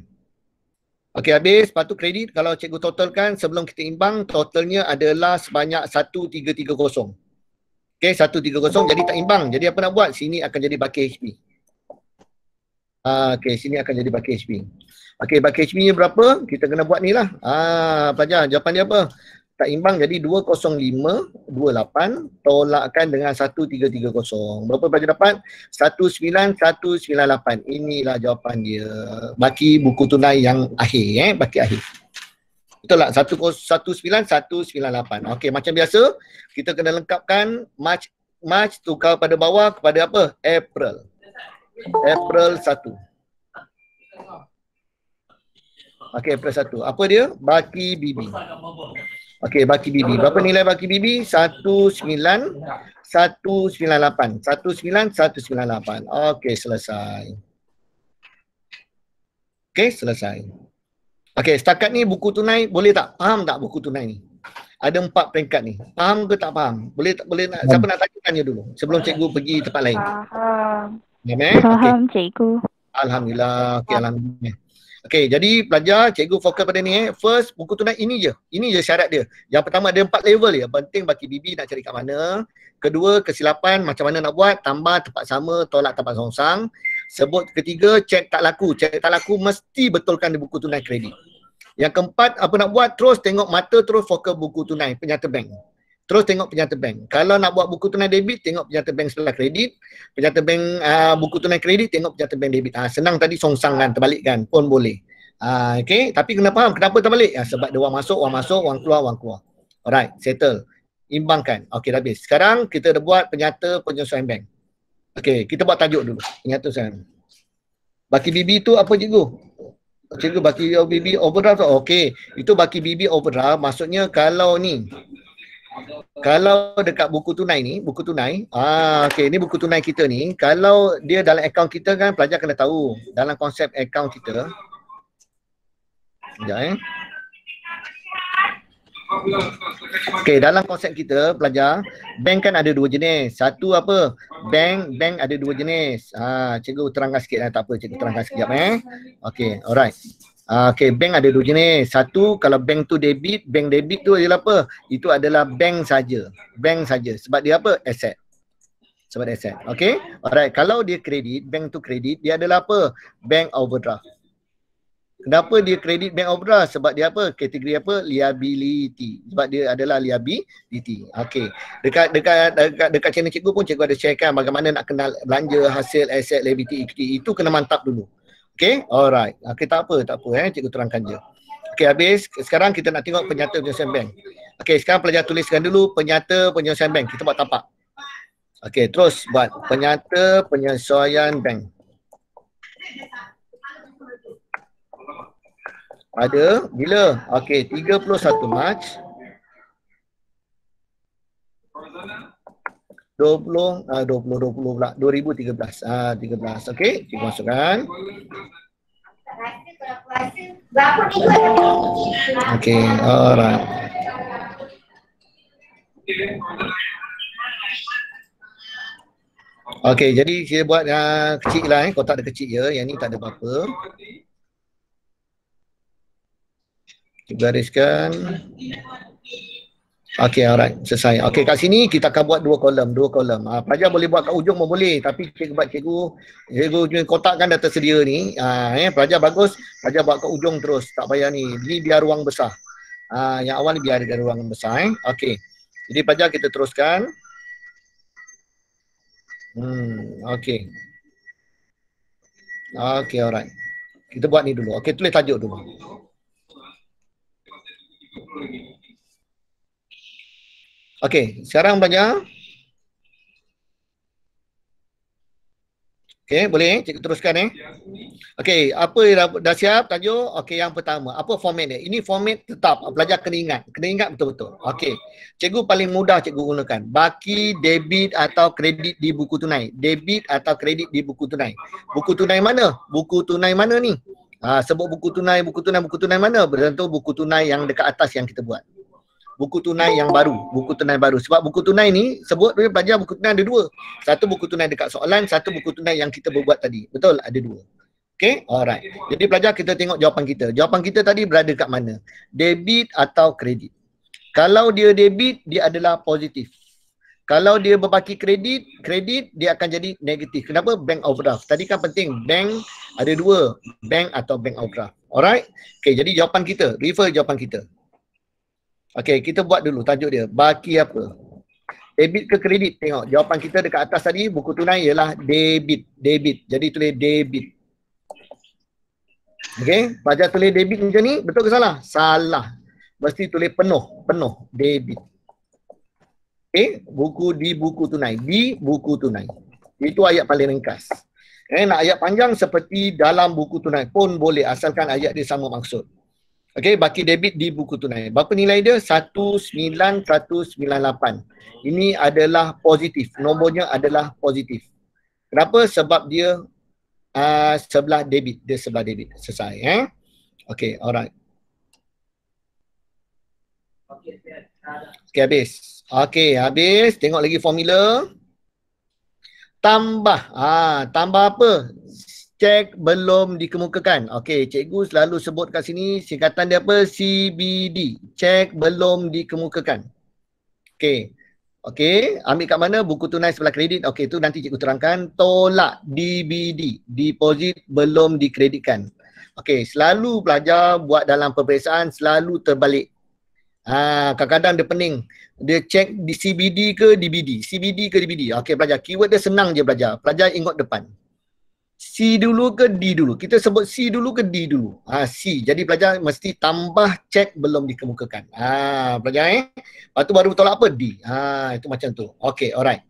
Speaker 1: Okay, habis. Lepas tu kredit. Kalau cikgu totalkan sebelum kita imbang, totalnya adalah sebanyak 1330. Okay, 1330. Jadi tak imbang. Jadi apa nak buat? Sini akan jadi bakir HP. Ah, okay, sini akan jadi bucket HP. Okay, bucket HP ni berapa? Kita kena buat ni lah. Ah, pelajar, jawapan dia apa? Tak imbang jadi 205-28 tolakkan dengan 1330. Berapa pelajar dapat? 19198. Inilah jawapan dia. Baki buku tunai yang akhir. Eh? Baki akhir. Betul tak? 19198. Okay, macam biasa, kita kena lengkapkan March, March tukar pada bawah kepada apa? April. April 1. Okey, April 1. Apa dia? Baki Bibi. Okey, Baki Bibi. Berapa nilai Baki Bibi? 19198. 19198. Okey, selesai. Okey, selesai. Okey, setakat ni buku tunai boleh tak? Faham tak buku tunai ni? Ada empat peringkat ni. Faham ke tak faham? Boleh tak boleh nak siapa nak tanya dulu sebelum cikgu pergi tempat lain? Faham. Faham, eh? Faham, okay. cikgu. Alhamdulillah. Okay, alhamdulillah. Okay, jadi pelajar, cikgu fokus pada ni eh. First, buku tunai ini je. Ini je syarat dia. Yang pertama ada empat level ya. Penting bagi bibi nak cari kat mana. Kedua, kesilapan macam mana nak buat. Tambah tempat sama, tolak tempat songsang. Sebut ketiga, cek tak laku. Cek tak laku mesti betulkan di buku tunai kredit. Yang keempat, apa nak buat? Terus tengok mata, terus fokus buku tunai, penyata bank terus tengok penyata bank. Kalau nak buat buku tunai debit, tengok penyata bank sebelah kredit. Penyata bank uh, buku tunai kredit, tengok penyata bank debit. Ha, senang tadi songsang kan, terbalikkan pun boleh. Ha, ah, okay, tapi kena faham kenapa terbalik? Ya, sebab dia wang masuk, wang masuk, wang keluar, wang keluar. Alright, settle. Imbangkan. Okay, dah habis. Sekarang kita dah buat penyata penyesuaian bank. Okay, kita buat tajuk dulu. Penyata saya. Baki BB tu apa cikgu? Cikgu baki BB overdraft tu? Okay, itu baki BB overdraft maksudnya kalau ni kalau dekat buku tunai ni, buku tunai, ah okay, ni buku tunai kita ni, kalau dia dalam akaun kita kan pelajar kena tahu dalam konsep akaun kita. Sekejap eh. Okey, dalam konsep kita pelajar, bank kan ada dua jenis. Satu apa? Bank, bank ada dua jenis. Ah, cikgu terangkan sikit lah. Tak apa, cikgu terangkan sekejap eh. Okey, alright. Ah, okay, bank ada dua jenis. Satu, kalau bank tu debit, bank debit tu adalah apa? Itu adalah bank saja, Bank saja. Sebab dia apa? Asset. Sebab asset. Okay? Alright, kalau dia kredit, bank tu kredit, dia adalah apa? Bank overdraft. Kenapa dia kredit bank overdraft? Sebab dia apa? Kategori apa? Liability. Sebab dia adalah liability. Okay. Dekat dekat dekat, dekat channel cikgu pun cikgu ada sharekan bagaimana nak kenal belanja, hasil, asset, liability, equity. Itu kena mantap dulu. Okay, alright. Ah, okay, tak apa, tak apa eh. Cikgu terangkan je. Okay, habis. Sekarang kita nak tengok penyata penyelesaian bank. Okay, sekarang pelajar tuliskan dulu penyata penyelesaian bank. Kita buat tapak. Okay, terus buat penyata penyelesaian bank. Ada? Bila? Okay, 31 Mac. Horizontal. 2013 ah 2013 ah, okey kita masukkan okey alright okey jadi kita buat yang uh, kecil lah eh kotak dia kecil ya, yang ni tak ada apa-apa kita bariskan Okay alright. Selesai. Okay, kat sini kita akan buat dua kolam, Dua kolam. Uh, ah, pelajar boleh buat kat ujung pun boleh. Tapi cikgu buat cikgu. Cikgu punya kotak kan dah tersedia ni. Uh, eh, pelajar bagus. Pelajar buat kat ujung terus. Tak payah ni. Ni biar ruang besar. Ah, yang awal ni biar ada ruang besar. Eh. Okey. Jadi pelajar kita teruskan. Hmm, okey. Okey, alright. Kita buat ni dulu. Okey, tulis tajuk dulu. 30 lagi. Okey, sekarang belajar. Okey, boleh cikgu teruskan eh. Okey, apa dah, dah siap tajuk? Okey, yang pertama, apa format dia? Ini format tetap, belajar kena ingat. Kena ingat betul-betul. Okey. Cikgu paling mudah cikgu gunakan. Baki debit atau kredit di buku tunai. Debit atau kredit di buku tunai. Buku tunai mana? Buku tunai mana ni? Ha, sebut buku tunai, buku tunai, buku tunai mana? Berdentuh buku tunai yang dekat atas yang kita buat buku tunai yang baru, buku tunai baru. Sebab buku tunai ni sebut dia pelajar buku tunai ada dua. Satu buku tunai dekat soalan, satu buku tunai yang kita buat tadi. Betul? Ada dua. Okay? Alright. Jadi pelajar kita tengok jawapan kita. Jawapan kita tadi berada kat mana? Debit atau kredit? Kalau dia debit, dia adalah positif. Kalau dia berbaki kredit, kredit dia akan jadi negatif. Kenapa? Bank overdraft. Tadi kan penting, bank ada dua, bank atau bank overdraft. Alright? Okay, jadi jawapan kita, refer jawapan kita. Okay, kita buat dulu tajuk dia. Baki apa? Debit ke kredit? Tengok, jawapan kita dekat atas tadi buku tunai ialah debit. Debit. Jadi tulis debit. Okey, pajak tulis debit macam ni, betul ke salah? Salah. Mesti tulis penuh, penuh debit. Okay? buku di buku tunai, di buku tunai. Itu ayat paling ringkas. Eh, nak ayat panjang seperti dalam buku tunai pun boleh asalkan ayat dia sama maksud. Okey, baki debit di buku tunai. Berapa nilai dia? 1998. Ini adalah positif. Nombornya adalah positif. Kenapa? Sebab dia uh, sebelah debit. Dia sebelah debit. Selesai. Eh? Okey, alright. Okey, habis. Okey, habis. Tengok lagi formula. Tambah. Ah, tambah apa? cek belum dikemukakan. Okey, cikgu selalu sebut kat sini singkatan dia apa? CBD. Cek belum dikemukakan. Okey. Okey, ambil kat mana? Buku tunai sebelah kredit. Okey, tu nanti cikgu terangkan. Tolak DBD. Deposit belum dikreditkan. Okey, selalu pelajar buat dalam peperiksaan selalu terbalik. ha, kadang-kadang dia pening. Dia cek di CBD ke DBD? CBD ke DBD? Okey, pelajar keyword dia senang je pelajar. Pelajar ingat depan. C dulu ke D dulu? Kita sebut C dulu ke D dulu? Ha, C. Jadi pelajar mesti tambah cek belum dikemukakan. Ha, pelajar eh. Lepas tu baru tolak apa? D. Ha, itu macam tu. Okay, alright.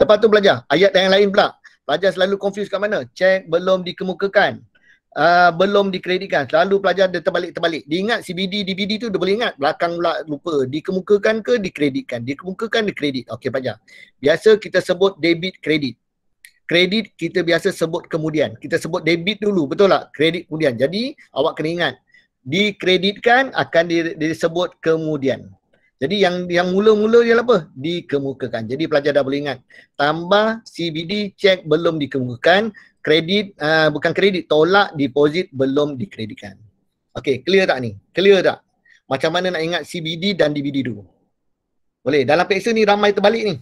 Speaker 1: Lepas tu pelajar, ayat yang lain pula. Pelajar selalu confuse kat mana? Cek belum dikemukakan. Uh, belum dikreditkan. Selalu pelajar dia terbalik-terbalik. Dia ingat CBD, DBD tu dia boleh ingat. Belakang pula lupa. Dikemukakan ke dikreditkan? Dikemukakan, dikredit. Okay, pelajar. Biasa kita sebut debit, kredit kredit kita biasa sebut kemudian. Kita sebut debit dulu, betul tak? Kredit kemudian. Jadi awak kena ingat, dikreditkan akan disebut kemudian. Jadi yang yang mula-mula dia apa? Dikemukakan. Jadi pelajar dah boleh ingat. Tambah CBD cek belum dikemukakan, kredit uh, bukan kredit, tolak deposit belum dikreditkan. Okey, clear tak ni? Clear tak? Macam mana nak ingat CBD dan DBD dulu? Boleh. Dalam peksa ni ramai terbalik ni.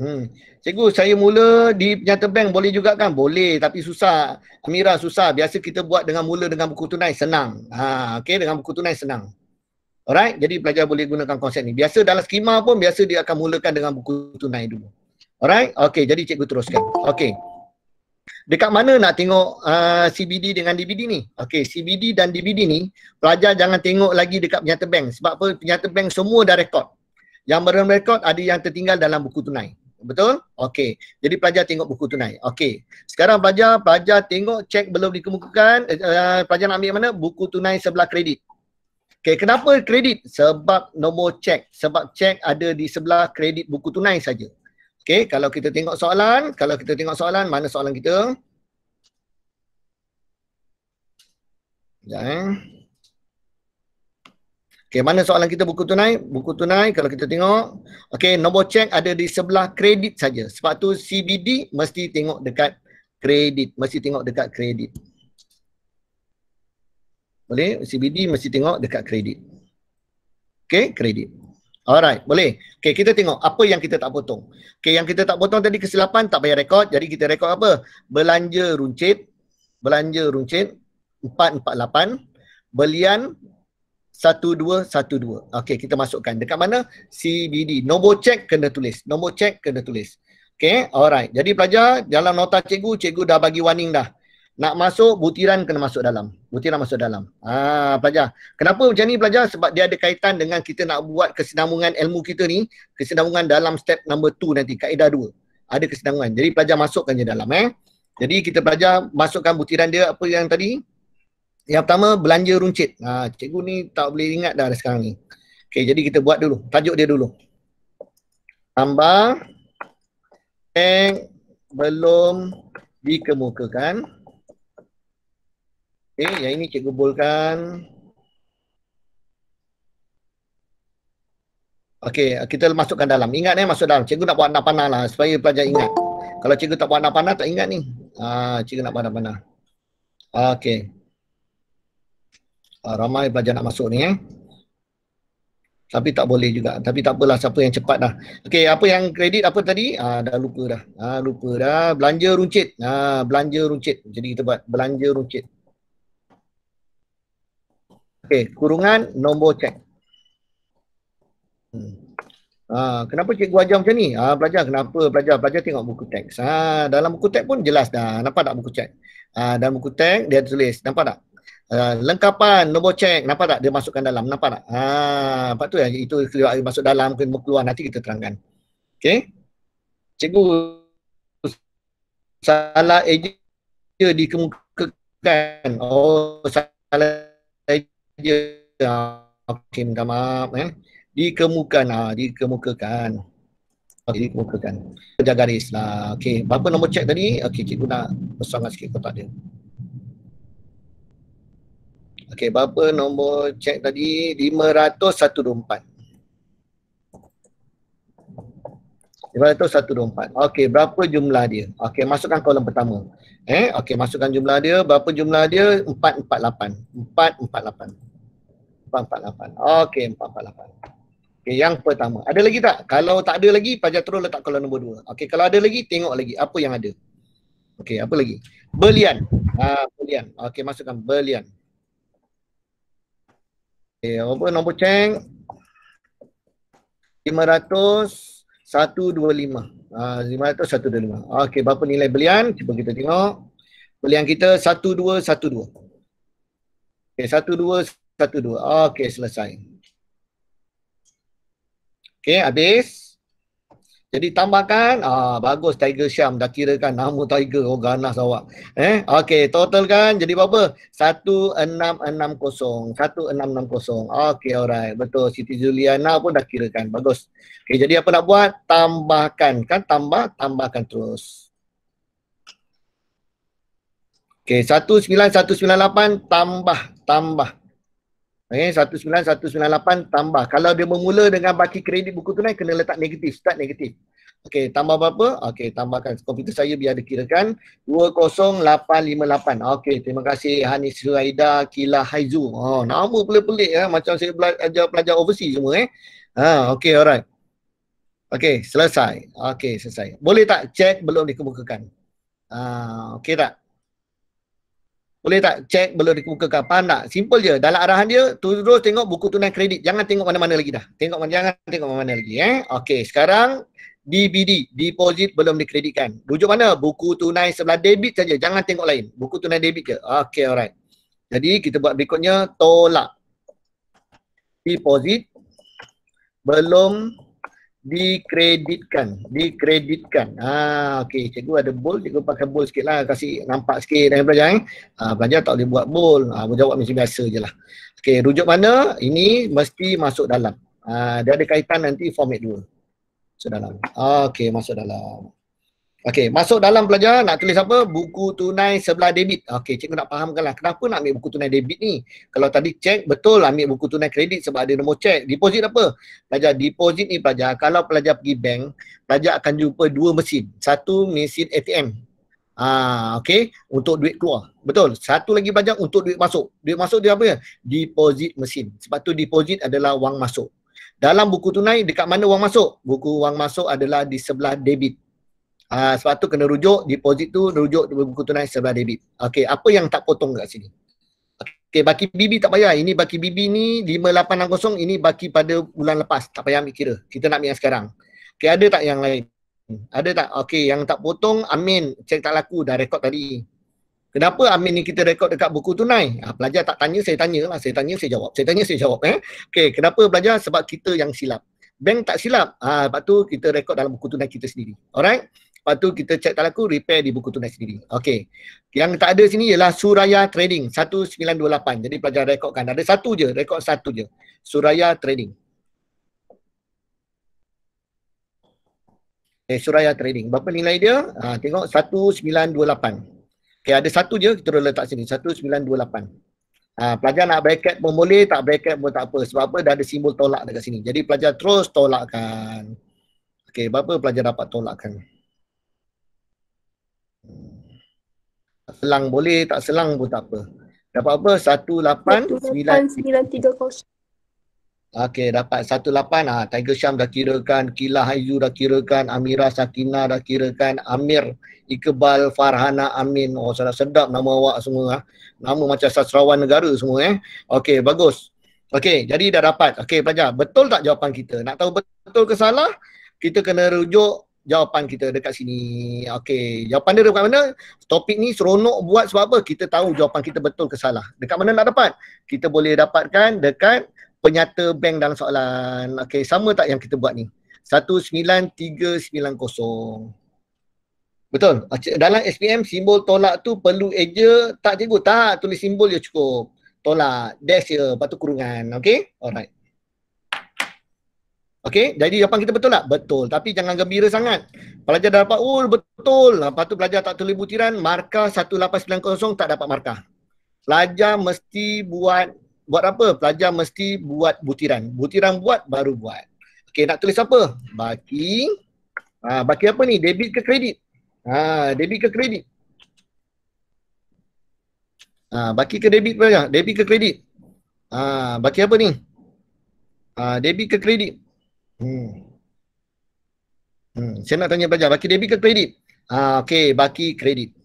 Speaker 1: Hmm. Cikgu, saya mula di penyata bank boleh juga kan? Boleh tapi susah. Amira susah. Biasa kita buat dengan mula dengan buku tunai senang. Ha, okay, dengan buku tunai senang. Alright, jadi pelajar boleh gunakan konsep ni. Biasa dalam skema pun biasa dia akan mulakan dengan buku tunai dulu. Alright, okay, jadi cikgu teruskan. Okay. Dekat mana nak tengok uh, CBD dengan DBD ni? Okay, CBD dan DBD ni pelajar jangan tengok lagi dekat penyata bank. Sebab apa? Penyata bank semua dah rekod. Yang berrekod ada yang tertinggal dalam buku tunai. Betul? Okey. Jadi pelajar tengok buku tunai. Okey. Sekarang pelajar, pelajar tengok cek belum dikemukakan. Uh, pelajar nak ambil mana? Buku tunai sebelah kredit. Okey, kenapa kredit? Sebab nombor cek. Sebab cek ada di sebelah kredit buku tunai saja. Okey, kalau kita tengok soalan, kalau kita tengok soalan, mana soalan kita? Sekejap ya, eh. Okey, mana soalan kita buku tunai? Buku tunai kalau kita tengok, okay, nombor cek ada di sebelah kredit saja. Sebab tu CDD mesti tengok dekat kredit, mesti tengok dekat kredit. Boleh? CBD mesti tengok dekat kredit. Okay, kredit. Alright, boleh. Okay, kita tengok apa yang kita tak potong. Okay, yang kita tak potong tadi kesilapan tak bayar rekod. Jadi kita rekod apa? Belanja runcit. Belanja runcit 448. Belian satu dua satu dua. okay kita masukkan. Dekat mana? CBD. Nombor cek kena tulis. Nombor cek kena tulis. Okay, alright. Jadi pelajar, dalam nota cikgu, cikgu dah bagi warning dah. Nak masuk, butiran kena masuk dalam. Butiran masuk dalam. Ah, pelajar. Kenapa macam ni pelajar? Sebab dia ada kaitan dengan kita nak buat kesinambungan ilmu kita ni. Kesinambungan dalam step number two nanti. Kaedah dua. Ada kesinambungan. Jadi pelajar masukkan je dalam eh. Jadi kita pelajar masukkan butiran dia apa yang tadi? yang pertama belanja runcit. Ha, cikgu ni tak boleh ingat dah, sekarang ni. Okay, jadi kita buat dulu. Tajuk dia dulu. Tambah bank belum dikemukakan. Okay, yang ini cikgu bolkan. Okay, kita masukkan dalam. Ingat eh, masuk dalam. Cikgu nak buat anak panah lah supaya pelajar ingat. Kalau cikgu tak buat anak panah, tak ingat ni. Ah, cikgu nak buat anak panah. Okey uh, ramai pelajar nak masuk ni eh. Tapi tak boleh juga. Tapi tak apalah siapa yang cepat dah. Okey, apa yang kredit apa tadi? Ah dah lupa dah. Ah lupa dah. Belanja runcit. Ah belanja runcit. Jadi kita buat belanja runcit. Okey, kurungan nombor cek. Hmm. Ah kenapa cikgu ajar macam ni? Ah pelajar kenapa? pelajar pelajar tengok buku teks. Ah dalam buku teks pun jelas dah. Nampak tak buku cek? Ah dalam buku teks dia tulis. Nampak tak? Ah, lengkapan nombor cek nampak tak dia masukkan dalam nampak tak ha ah, apa tu ya? yang itu keluar masuk dalam ke keluar nanti kita terangkan okey cikgu salah eja dikemukakan oh salah eja ah, okey minta maaf eh dikemukakan ha, dikemukakan Okay, dikemukakan. jaga garis lah. Okay, berapa nombor cek tadi? Okay, cikgu nak besar sikit kotak dia. Okey, berapa nombor cek tadi? 500-124. 500-124. Okey, berapa jumlah dia? Okey, masukkan kolom pertama. Eh, okey, masukkan jumlah dia. Berapa jumlah dia? 448. 448. 448. Okey, 448. Okey, yang pertama. Ada lagi tak? Kalau tak ada lagi, pajak terus letak kolom nombor dua. Okey, kalau ada lagi, tengok lagi apa yang ada. Okey, apa lagi? Belian. Ah, belian. Okey, masukkan belian. Okay, eh, apa nombor ceng? 500125. Ah ha, 500125. Okay, berapa nilai belian? Cuba kita tengok. Belian kita Okay, 1212. Okey, 1212. Okay, selesai. Okay, habis. Jadi tambahkan ah bagus Tiger Syam dah kirakan nama Tiger oh ganas awak. Eh okey total kan jadi berapa? 1660 1660. Okey alright betul Siti Juliana pun dah kirakan bagus. Okey jadi apa nak buat? Tambahkan kan tambah tambahkan terus. Okey 19198 tambah tambah Okay, 1.9, tambah. Kalau dia bermula dengan baki kredit buku tunai, kena letak negatif, start negatif. Okay, tambah berapa? Okay, tambahkan. Komputer saya biar dia kirakan. 20858. Okay, terima kasih Hanis Suhaida Kila Haizu. Oh, nama pelik-pelik ya. Macam saya belajar pelajar overseas semua eh. Ha, okey, alright. Okay, selesai. Okay, selesai. Boleh tak check belum dikemukakan? Ha, okay tak? Boleh tak check belum ke Faham tak? Simple je. Dalam arahan dia, terus tengok buku tunai kredit. Jangan tengok mana-mana lagi dah. Tengok mana jangan tengok mana-mana lagi. Eh? Okey, sekarang DBD, deposit belum dikreditkan. Rujuk mana? Buku tunai sebelah debit saja. Jangan tengok lain. Buku tunai debit ke? Okey, alright. Jadi kita buat berikutnya, tolak. Deposit belum dikreditkan dikreditkan ah okey cikgu ada bold cikgu pakai bold sikitlah kasi nampak sikit dengan pelajar eh ah pelajar tak boleh buat bold ah ha, berjawab macam biasa je lah okey rujuk mana ini mesti masuk dalam ah dia ada kaitan nanti format 2 masuk dalam ah, okey masuk dalam Okey, masuk dalam pelajar nak tulis apa? Buku tunai sebelah debit. Okey, cikgu nak lah? kenapa nak ambil buku tunai debit ni. Kalau tadi cek betul ambil buku tunai kredit sebab ada nombor cek. Deposit apa? Pelajar deposit ni pelajar kalau pelajar pergi bank, pelajar akan jumpa dua mesin. Satu mesin ATM. Ah, ha, okey, untuk duit keluar. Betul. Satu lagi pelajar untuk duit masuk. Duit masuk dia apa ya? Deposit mesin. Sebab tu deposit adalah wang masuk. Dalam buku tunai dekat mana wang masuk? Buku wang masuk adalah di sebelah debit. Uh, sebab tu kena rujuk, deposit tu rujuk buku tunai sebelah debit. Okey, apa yang tak potong kat sini? Okey, baki BB tak payah. Ini baki BB ni 5860, ini baki pada bulan lepas. Tak payah ambil kira. Kita nak ambil yang sekarang. Okey, ada tak yang lain? Ada tak? Okey, yang tak potong, amin. Cek tak laku, dah rekod tadi. Kenapa amin ni kita rekod dekat buku tunai? Uh, pelajar tak tanya, saya tanya lah. Saya tanya, saya jawab. Saya tanya, saya jawab. Eh? Okey, kenapa pelajar? Sebab kita yang silap. Bank tak silap. Ah, uh, tu kita rekod dalam buku tunai kita sendiri. Alright? Lepas tu kita check talaku repair di buku tunai sendiri. Okey. Yang tak ada sini ialah Suraya Trading 1928. Jadi pelajar rekodkan. Ada satu je, rekod satu je. Suraya Trading. Okay, eh, Suraya Trading. Berapa nilai dia? Ha, tengok 1928. Okey, ada satu je kita boleh letak sini. 1928. Ha, pelajar nak bracket pun boleh, tak bracket pun tak apa. Sebab apa? Dah ada simbol tolak dekat sini. Jadi pelajar terus tolakkan. Okey, berapa pelajar dapat tolakkan? Okey. selang boleh, tak selang pun tak apa. Dapat apa? 189930. Okey, dapat 18. Ah, ha. Tiger Syam dah kirakan, Kila Ayu dah kirakan, Amira Sakina dah kirakan, Amir Iqbal Farhana Amin. Oh, sedap, sedap nama awak semua. Ha. Nama macam sastrawan negara semua eh. Okey, bagus. Okey, jadi dah dapat. Okey, pelajar, betul tak jawapan kita? Nak tahu betul ke salah? Kita kena rujuk jawapan kita dekat sini. Okey, jawapan dia dekat mana? Topik ni seronok buat sebab apa? Kita tahu jawapan kita betul ke salah. Dekat mana nak dapat? Kita boleh dapatkan dekat penyata bank dalam soalan. Okey, sama tak yang kita buat ni? 19390. Betul. Dalam SPM simbol tolak tu perlu eja tak cikgu? Tak, tulis simbol je cukup. Tolak, dash je, lepas tu kurungan. Okey? Alright. Okey, jadi jawapan kita betul tak? Betul. Tapi jangan gembira sangat. Pelajar dah dapat, oh betul. Lepas tu pelajar tak tulis butiran, markah 1890 tak dapat markah. Pelajar mesti buat, buat apa? Pelajar mesti buat butiran. Butiran buat, baru buat. Okey, nak tulis apa? Bagi Ha, bagi apa ni? Debit ke kredit? Ha, debit ke kredit? Ha, bagi ke debit pelajar? Debit ke kredit? Ha, bagi apa ni? Ha, debit ke kredit? Ha, Hmm. Hmm. Saya nak tanya pelajar, baki debit ke kredit? Ah, okey, baki kredit.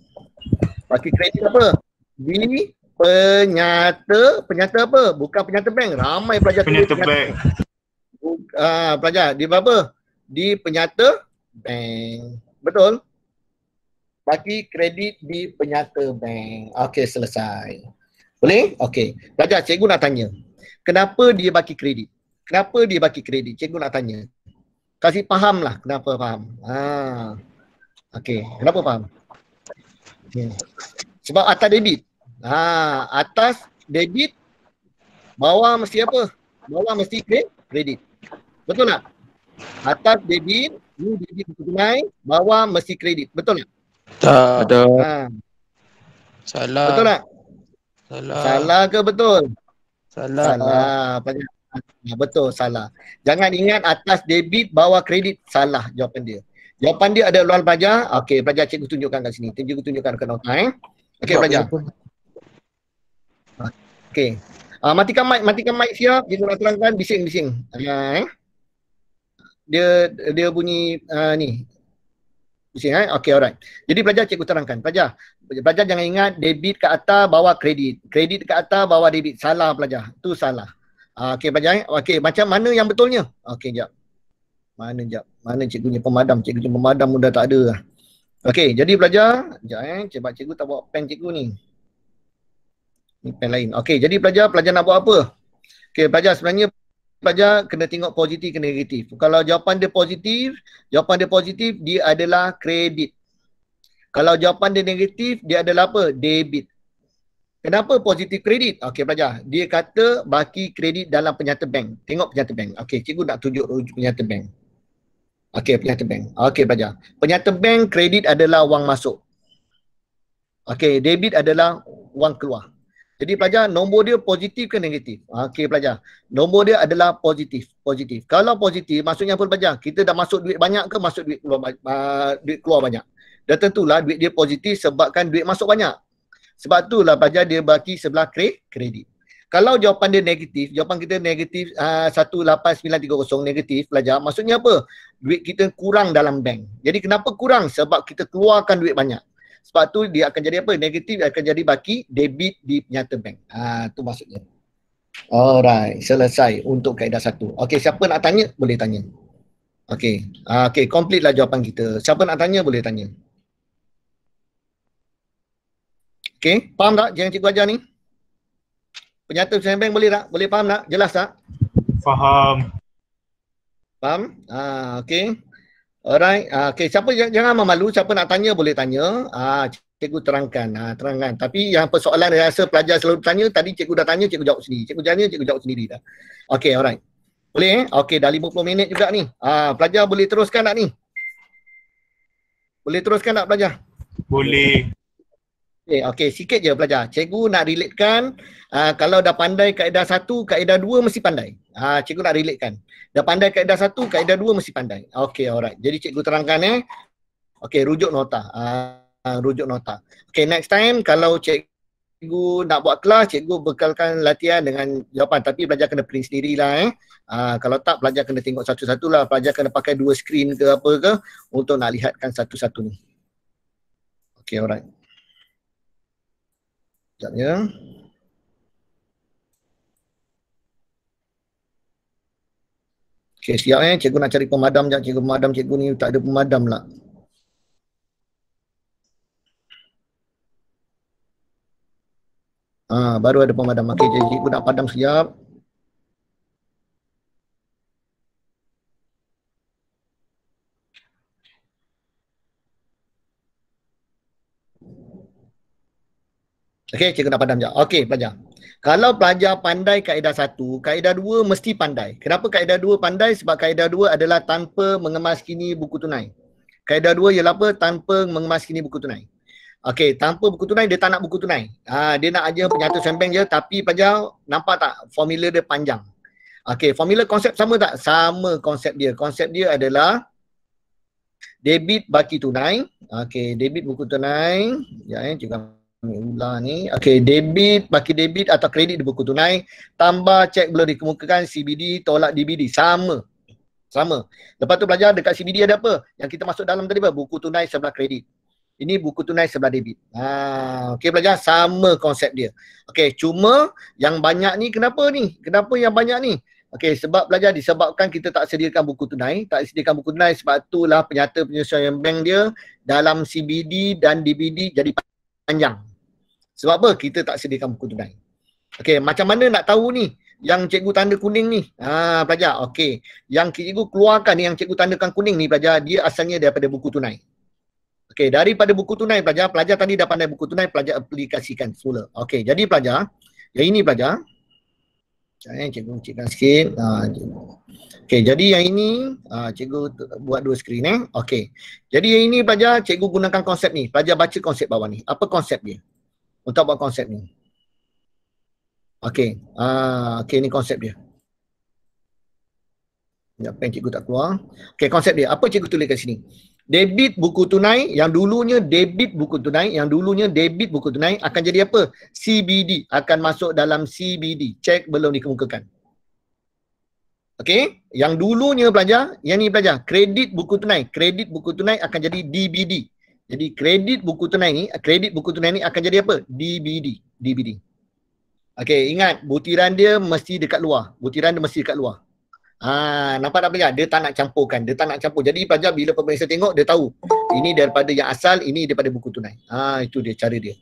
Speaker 1: Baki kredit apa? Bini penyata, penyata apa? Bukan penyata bank. Ramai pelajar penyata, penyata bank. Buka, ha, ah, pelajar, di apa? Di penyata bank. Betul? Bagi kredit di penyata bank. Okey, selesai. Boleh? Okey. Pelajar, cikgu nak tanya. Kenapa dia bagi kredit? kenapa dia bagi kredit? Cikgu nak tanya. Kasih faham lah kenapa faham. Ha. Okey, kenapa faham? Okay. Sebab atas debit. Ha, atas debit bawah mesti apa? Bawah mesti kredit. Betul tak? Atas debit, ni debit tunai, bawah mesti kredit. Betul tak? Tak ada. Ha. Salah. Betul tak? Salah. Salah ke betul? Salah. Salah. Salah. Ah, betul, salah. Jangan ingat atas debit, bawah kredit, salah jawapan dia. Jawapan dia ada luar pelajar. Okey, pelajar cikgu tunjukkan kat sini. Cikgu tunjukkan ke nota eh. Okey, pelajar. Okey. Ah, matikan mic, matikan mic siap. Kita nak terangkan, bising, bising. Okay, ya, eh? Dia dia bunyi uh, ni. Bising eh. Okey, alright. Jadi pelajar cikgu terangkan. Pelajar, pelajar jangan ingat debit ke atas, bawah kredit. Kredit ke atas, bawah debit. Salah pelajar. Tu salah. Ah, okay, baca panjang. Okay, baca mana yang betulnya? Okay, jap. Mana jap? Mana cikgu punya pemadam? Cikgu punya pemadam sudah tak ada. Lah. Okay, jadi pelajar, jap eh, cepat cikgu tak bawa pen cikgu ni. Ni pen lain. Okay, jadi pelajar, pelajar nak buat apa? Okay, pelajar sebenarnya pelajar kena tengok positif ke negatif. Kalau jawapan dia positif, jawapan dia positif dia adalah kredit. Kalau jawapan dia negatif, dia adalah apa? Debit. Kenapa positif kredit? Okey pelajar, dia kata baki kredit dalam penyata bank. Tengok penyata bank. Okey, cikgu nak tunjuk penyata bank. Okey, penyata bank. Okey pelajar. Penyata bank kredit adalah wang masuk. Okey, debit adalah wang keluar. Jadi pelajar, nombor dia positif ke negatif? Okey pelajar. Nombor dia adalah positif. Positif. Kalau positif, maksudnya apa pelajar? Kita dah masuk duit banyak ke masuk duit keluar, uh, duit keluar banyak? Dan tentulah duit dia positif sebabkan duit masuk banyak. Sebab tu lah, pajak dia bagi sebelah kredit. Kalau jawapan dia negatif, jawapan kita negatif uh, ah, 18930 negatif pelajar, maksudnya apa? Duit kita kurang dalam bank. Jadi kenapa kurang? Sebab kita keluarkan duit banyak. Sebab tu dia akan jadi apa? Negatif akan jadi baki debit di penyata bank. Ha, tu maksudnya. Alright, selesai untuk kaedah satu. Okay, siapa nak tanya boleh tanya. Okay, ha, ah, okay, complete lah jawapan kita. Siapa nak tanya boleh tanya. Okay, faham tak yang cikgu ajar ni? Penyata Sembang Bank boleh tak? Boleh faham tak? Jelas tak? Faham. Faham? Ah, okey. Alright, ah, okey. Siapa jangan malu, siapa nak tanya boleh tanya. Ah, cikgu terangkan. Ah, terangkan. Tapi yang persoalan yang rasa pelajar selalu tanya, tadi cikgu dah tanya, cikgu jawab sendiri. Cikgu tanya, cikgu jawab sendiri dah. Okay, alright. Boleh? Eh? Okay. dah 50 minit juga ni. Ah, pelajar boleh teruskan tak ni? Boleh teruskan tak pelajar? Boleh. Okay, eh, okey, sikit je pelajar. Cikgu nak relatekan uh, kalau dah pandai kaedah satu, kaedah dua mesti pandai. uh, cikgu nak relatekan. Dah pandai kaedah satu, kaedah dua mesti pandai. Okay alright. Jadi cikgu terangkan eh. Okey, rujuk nota. uh, rujuk nota. Okay next time kalau cikgu nak buat kelas, cikgu bekalkan latihan dengan jawapan. Tapi pelajar kena print sendirilah eh. Ah, kalau tak pelajar kena tengok satu satu lah. Pelajar kena pakai dua skrin ke apa ke untuk nak lihatkan satu-satu ni. Okey, alright. Sekejap ya. Okey, siap eh. Cikgu nak cari pemadam je. Cikgu pemadam cikgu ni tak ada pemadam lah. Ah, baru ada pemadam. Okey, cikgu nak padam siap. Okey, cikgu nak padam je. Okey, pelajar. Kalau pelajar pandai kaedah satu, kaedah dua mesti pandai. Kenapa kaedah dua pandai? Sebab kaedah dua adalah tanpa mengemas kini buku tunai. Kaedah dua ialah apa? Tanpa mengemas kini buku tunai. Okey, tanpa buku tunai, dia tak nak buku tunai. Ha, dia nak aja penyata sempeng je, tapi pelajar nampak tak formula dia panjang. Okey, formula konsep sama tak? Sama konsep dia. Konsep dia adalah debit baki tunai. Okey, debit buku tunai. Ya, eh, cikgu ambil ulang ni. Okey, debit, pakai debit atau kredit di buku tunai, tambah cek boleh dikemukakan CBD tolak DBD. Sama. Sama. Lepas tu belajar dekat CBD ada apa? Yang kita masuk dalam tadi apa? Buku tunai sebelah kredit. Ini buku tunai sebelah debit. Ha, okey belajar sama konsep dia. Okey, cuma yang banyak ni kenapa ni? Kenapa yang banyak ni? Okey, sebab belajar disebabkan kita tak sediakan buku tunai, tak sediakan buku tunai sebab itulah penyata penyesuaian bank dia dalam CBD dan DBD jadi panjang. Sebab apa? Kita tak sediakan buku tunai. Okey, macam mana nak tahu ni? Yang cikgu tanda kuning ni. Ha, pelajar. Okey. Yang cikgu keluarkan ni, yang cikgu tandakan kuning ni, pelajar, dia asalnya daripada buku tunai. Okey, daripada buku tunai, pelajar. Pelajar tadi dah pandai buku tunai, pelajar aplikasikan semula. Okey, jadi pelajar. Yang ini pelajar. Saya eh, cikgu cikkan sikit. Ha, Okey, jadi yang ini ha, cikgu buat dua skrin eh. Okey. Jadi yang ini pelajar cikgu gunakan konsep ni. Pelajar baca konsep bawah ni. Apa konsep dia? untuk buat konsep ni. Okey, ah uh, okey ni konsep dia. Ya, pen cikgu tak keluar. Okey, konsep dia. Apa cikgu tulis kat sini? Debit buku tunai yang dulunya debit buku tunai yang dulunya debit buku tunai akan jadi apa? CBD akan masuk dalam CBD. Cek belum dikemukakan. Okey, yang dulunya pelajar, yang ni pelajar. kredit buku tunai. Kredit buku tunai akan jadi DBD, jadi kredit buku tunai ni, kredit buku tunai ni akan jadi apa? DBD. DBD. Okey, ingat butiran dia mesti dekat luar. Butiran dia mesti dekat luar. Ha, nampak tak pelajar? Dia tak nak campurkan. Dia tak nak campur. Jadi pelajar bila pemeriksa tengok, dia tahu. Ini daripada yang asal, ini daripada buku tunai. Ha, itu dia cara dia.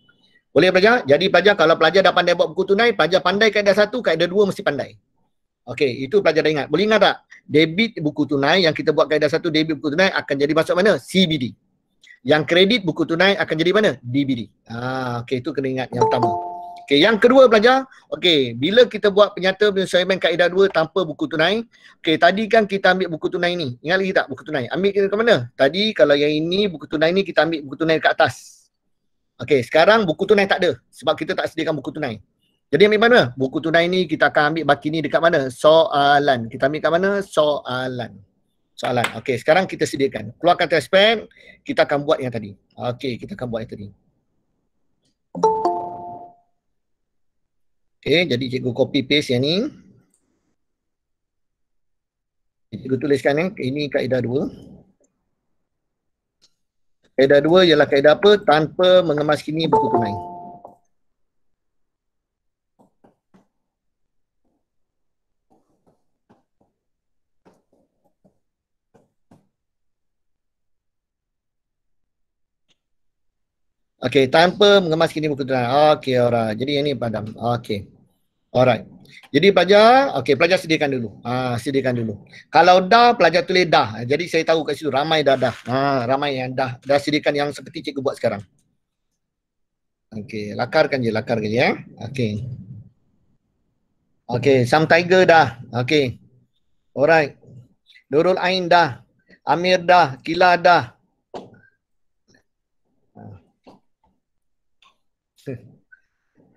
Speaker 1: Boleh pelajar? Jadi pelajar kalau pelajar dah pandai buat buku tunai, pelajar pandai kaedah satu, kaedah dua mesti pandai. Okey, itu pelajar dah ingat. Boleh ingat tak? Debit buku tunai yang kita buat kaedah satu, debit buku tunai akan jadi masuk mana? CBD yang kredit buku tunai akan jadi mana? DBD. Ha, ah, okay, itu kena ingat yang pertama. Okay, yang kedua belajar, okay, bila kita buat penyata penyesuaian kaedah 2 tanpa buku tunai, okay, tadi kan kita ambil buku tunai ni. Ingat lagi tak buku tunai? Ambil ke mana? Tadi kalau yang ini, buku tunai ni kita ambil buku tunai ke atas. Okay, sekarang buku tunai tak ada sebab kita tak sediakan buku tunai. Jadi ambil mana? Buku tunai ni kita akan ambil baki ni dekat mana? Soalan. Kita ambil kat mana? Soalan soalan. Okey, sekarang kita sediakan. Keluarkan test pen, kita akan buat yang tadi. Okey, kita akan buat yang tadi. Okey, jadi cikgu copy paste yang ni. Cikgu tuliskan yang ini kaedah dua. Kaedah dua ialah kaedah apa? Tanpa mengemas kini buku penai. Okay, tanpa mengemas kini buku tulang. Okay, alright. Jadi yang ni padam. Okay. Alright. Jadi pelajar, okay, pelajar sediakan dulu. Ah, ha, sediakan dulu. Kalau dah, pelajar tulis dah. Jadi saya tahu kat situ ramai dah dah. Ha, ramai yang dah. Dah sediakan yang seperti cikgu buat sekarang. Okay, lakarkan je, lakarkan je. Ya. Okay. Okay, Sam Tiger dah. Okay. Alright. Nurul Ain dah. Amir dah. Kila dah.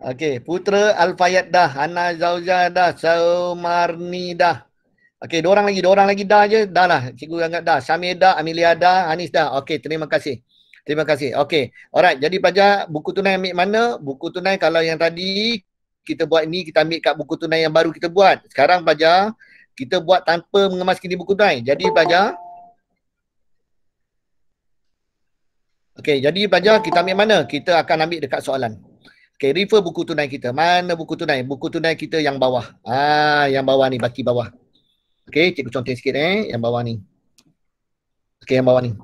Speaker 1: Okey, Putra Al-Fayyad dah, Ana Zauzah dah, Saumarni dah. Okey, dua orang lagi, dua orang lagi dah je, dah lah. Cikgu anggap dah. Samir dah, Amelia dah, Hanis dah. Okey, terima kasih. Terima kasih. Okey. Alright, jadi pelajar buku tunai ambil mana? Buku tunai kalau yang tadi kita buat ni kita ambil kat buku tunai yang baru kita buat. Sekarang pelajar kita buat tanpa mengemas kini buku tunai. Jadi pelajar Okey, jadi pelajar kita ambil mana? Kita akan ambil dekat soalan. Okay, refer buku tunai kita. Mana buku tunai? Buku tunai kita yang bawah. Ah, yang bawah ni, baki bawah. Okay, cikgu contoh sikit eh. Yang bawah ni. Okay, yang bawah ni.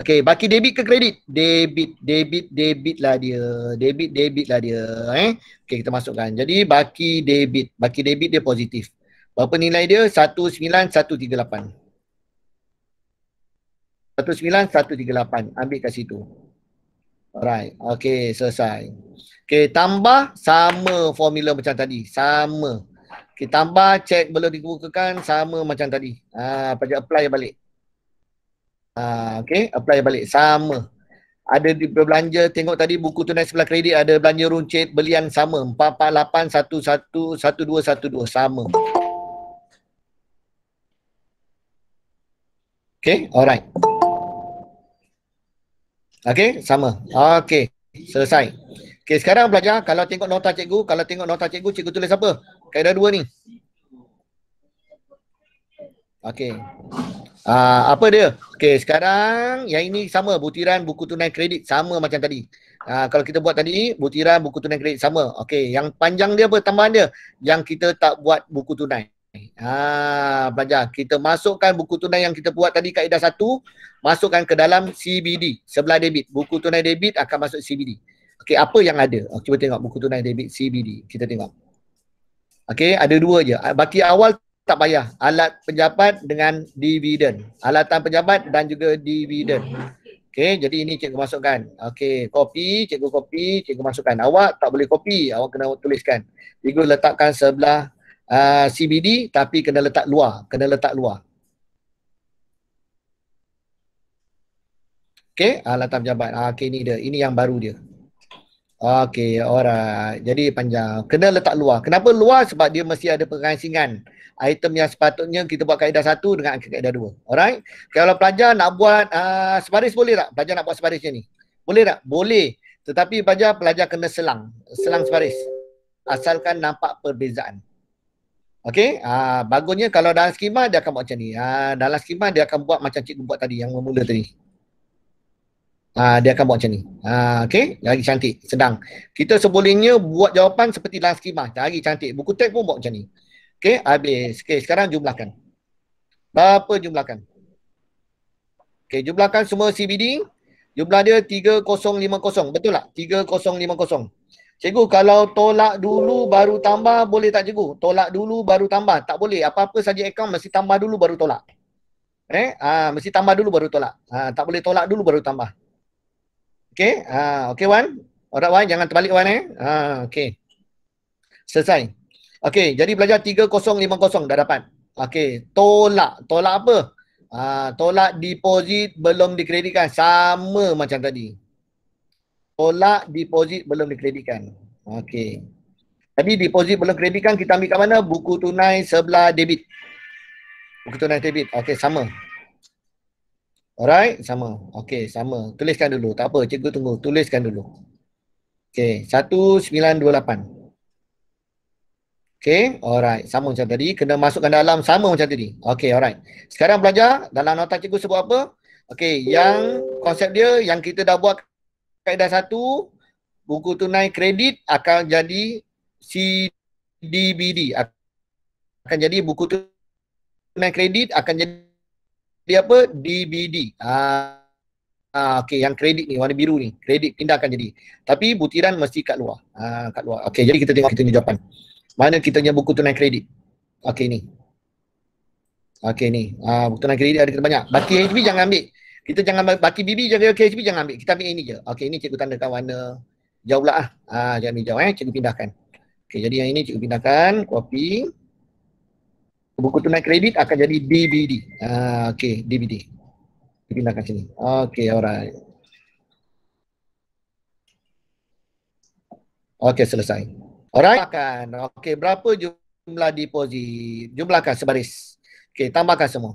Speaker 1: Okay, baki debit ke kredit? Debit, debit, debit lah dia. Debit, debit lah dia. Eh? Okay, kita masukkan. Jadi, baki debit. Baki debit dia positif. Berapa nilai dia? 19138. 19138. Ambil kat situ. Alright, okay, selesai. Okay, tambah sama formula macam tadi. Sama. Okay, tambah cek belum dikemukakan sama macam tadi. Ah, ha, pada apply balik. Ah, ha, okay, apply balik. Sama. Ada di belanja, tengok tadi buku tunai sebelah kredit ada belanja runcit belian sama. 4481212 sama. Okay, alright. Okay, sama. Okay, selesai. Okay sekarang pelajar kalau tengok nota cikgu, kalau tengok nota cikgu, cikgu tulis apa? Kaedah dua ni. Okay. Uh, ah, apa dia? Okay sekarang yang ini sama butiran buku tunai kredit sama macam tadi. Uh, kalau kita buat tadi, butiran buku tunai kredit sama. Okay yang panjang dia apa tambahan dia? Yang kita tak buat buku tunai. Ah, belajar. Kita masukkan buku tunai yang kita buat tadi kaedah satu, masukkan ke dalam CBD, sebelah debit. Buku tunai debit akan masuk CBD. Okey, apa yang ada? Okey, ah, kita tengok buku tunai debit CBD. Kita tengok. Okey, ada dua je. Ah, baki awal tak payah. Alat penjabat dengan dividen. Alatan penjabat dan juga dividen. Okey, jadi ini cikgu masukkan. Okey, kopi, cikgu kopi, cikgu masukkan. Awak tak boleh kopi, awak kena tuliskan. Cikgu letakkan sebelah uh, ah, CBD tapi kena letak luar, kena letak luar. Okey, alatan penjabat. Ah, okay, ini dia. Ini yang baru dia. Okey, orang Jadi panjang. Kena letak luar. Kenapa luar? Sebab dia mesti ada pengasingan. Item yang sepatutnya kita buat kaedah satu dengan kaedah dua. Alright? Kalau pelajar nak buat uh, sebaris boleh tak? Pelajar nak buat sebaris ni? Boleh tak? Boleh. Tetapi pelajar, pelajar kena selang. Selang sebaris. Asalkan nampak perbezaan. Okey, uh, bagusnya kalau dalam skema dia akan buat macam ni. Uh, dalam skema dia akan buat macam cikgu buat tadi yang memula tadi. Uh, dia akan buat macam ni. Uh, ah, okay. Lagi cantik. Sedang. Kita sebolehnya buat jawapan seperti dalam skema. Lagi cantik. Buku teks pun buat macam ni. Okay. Habis. Okay. Sekarang jumlahkan. Berapa jumlahkan? Okay. Jumlahkan semua CBD. Jumlah dia 3050. Betul tak? 3050. Cikgu kalau tolak dulu baru tambah boleh tak cikgu? Tolak dulu baru tambah. Tak boleh. Apa-apa saja account mesti tambah dulu baru tolak. Eh, ah, mesti tambah dulu baru tolak. Ah, tak boleh tolak dulu baru tambah. Okay, ha, okay Wan. Orang Wan, jangan terbalik Wan eh. Ha, okay. Selesai. Okay, jadi belajar 3050 dah dapat. Okay, tolak. Tolak apa? Ha, tolak deposit belum dikreditkan. Sama macam tadi. Tolak deposit belum dikreditkan. Okay. tadi deposit belum kreditkan kita ambil kat mana? Buku tunai sebelah debit. Buku tunai debit. Okay, sama. Alright, sama. Okay, sama. Tuliskan dulu. Tak apa, cikgu tunggu. Tuliskan dulu. Okay, 1928. Okay, alright. Sama macam tadi. Kena masukkan dalam sama macam tadi. Okay, alright. Sekarang pelajar dalam nota cikgu sebut apa? Okay, yang konsep dia yang kita dah buat kaedah satu, buku tunai kredit akan jadi CDBD. Akan jadi buku tunai kredit akan jadi dia apa DBD ah, ah okey yang kredit ni warna biru ni kredit pindahkan jadi tapi butiran mesti kat luar ah kat luar okey jadi kita tengok kita ni jawapan mana kita punya buku tunai kredit okey ni okey ni ah buku tunai kredit ada kita banyak baki HDB jangan ambil kita jangan baki BB jangan KHB jangan ambil kita ambil ini je okey ini cikgu tandakan warna jauh lah. ah ah jangan ambil jauh eh cikgu pindahkan okey jadi yang ini cikgu pindahkan copy buku tunai kredit akan jadi DBD. Ah uh, okey, DBD. Pindah sini. Okey, alright. Okey, selesai. Alright. Okey, berapa jumlah deposit? Jumlahkan sebaris. Okey, tambahkan semua.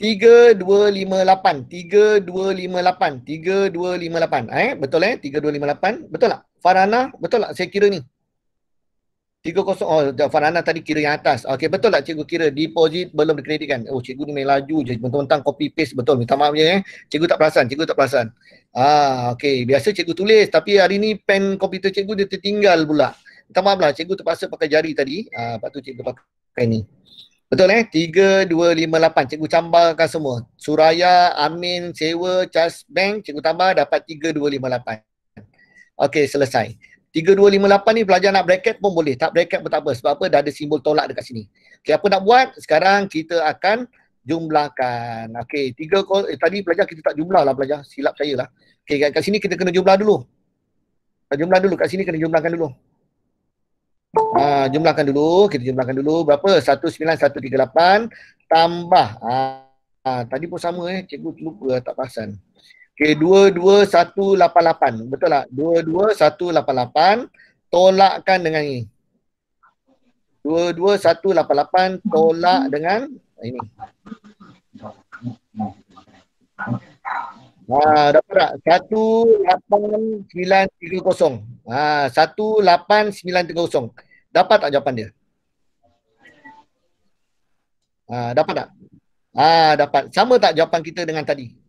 Speaker 1: Tiga Tiga dua dua lima lima lapan. lapan. 3258 3258 3258 eh betul eh 3258 betul tak Farana betul tak saya kira ni 3258 kosong. oh Farhana tadi kira yang atas. Okey betul tak cikgu kira deposit belum dikreditkan. Oh cikgu ni main laju je mentang-mentang copy paste betul. Minta maaf je eh. Cikgu tak perasan, cikgu tak perasan. Ah okey biasa cikgu tulis tapi hari ni pen komputer cikgu dia tertinggal pula. Minta maaf lah cikgu terpaksa pakai jari tadi. Ah patu cikgu pakai ni. Betul eh? 3258. Cikgu cambangkan semua. Suraya, Amin, Sewa, Charles Bank. Cikgu tambah dapat 3258. Okey, selesai. 3258 ni pelajar nak bracket pun boleh. Tak bracket pun tak apa. Sebab apa? Dah ada simbol tolak dekat sini. Okey, apa nak buat? Sekarang kita akan jumlahkan. Okay, tiga kol- eh, tadi pelajar kita tak jumlah lah pelajar. Silap saya lah. Okay, kat, kat sini kita kena jumlah dulu. Jumlah dulu. Kat sini kena jumlahkan dulu. Ha, jumlahkan dulu. Kita jumlahkan dulu. Berapa? 19138 tambah. Ha, ha, tadi pun sama eh. Cikgu lupa tak pasan. 22188. Betul tak? 22188 tolakkan dengan ini. 22188 tolak dengan ini. Ha, dapat tak? 18930. Ha, 18930. Dapat tak jawapan dia? Ha, dapat tak? Ha, dapat. Sama tak jawapan kita dengan tadi?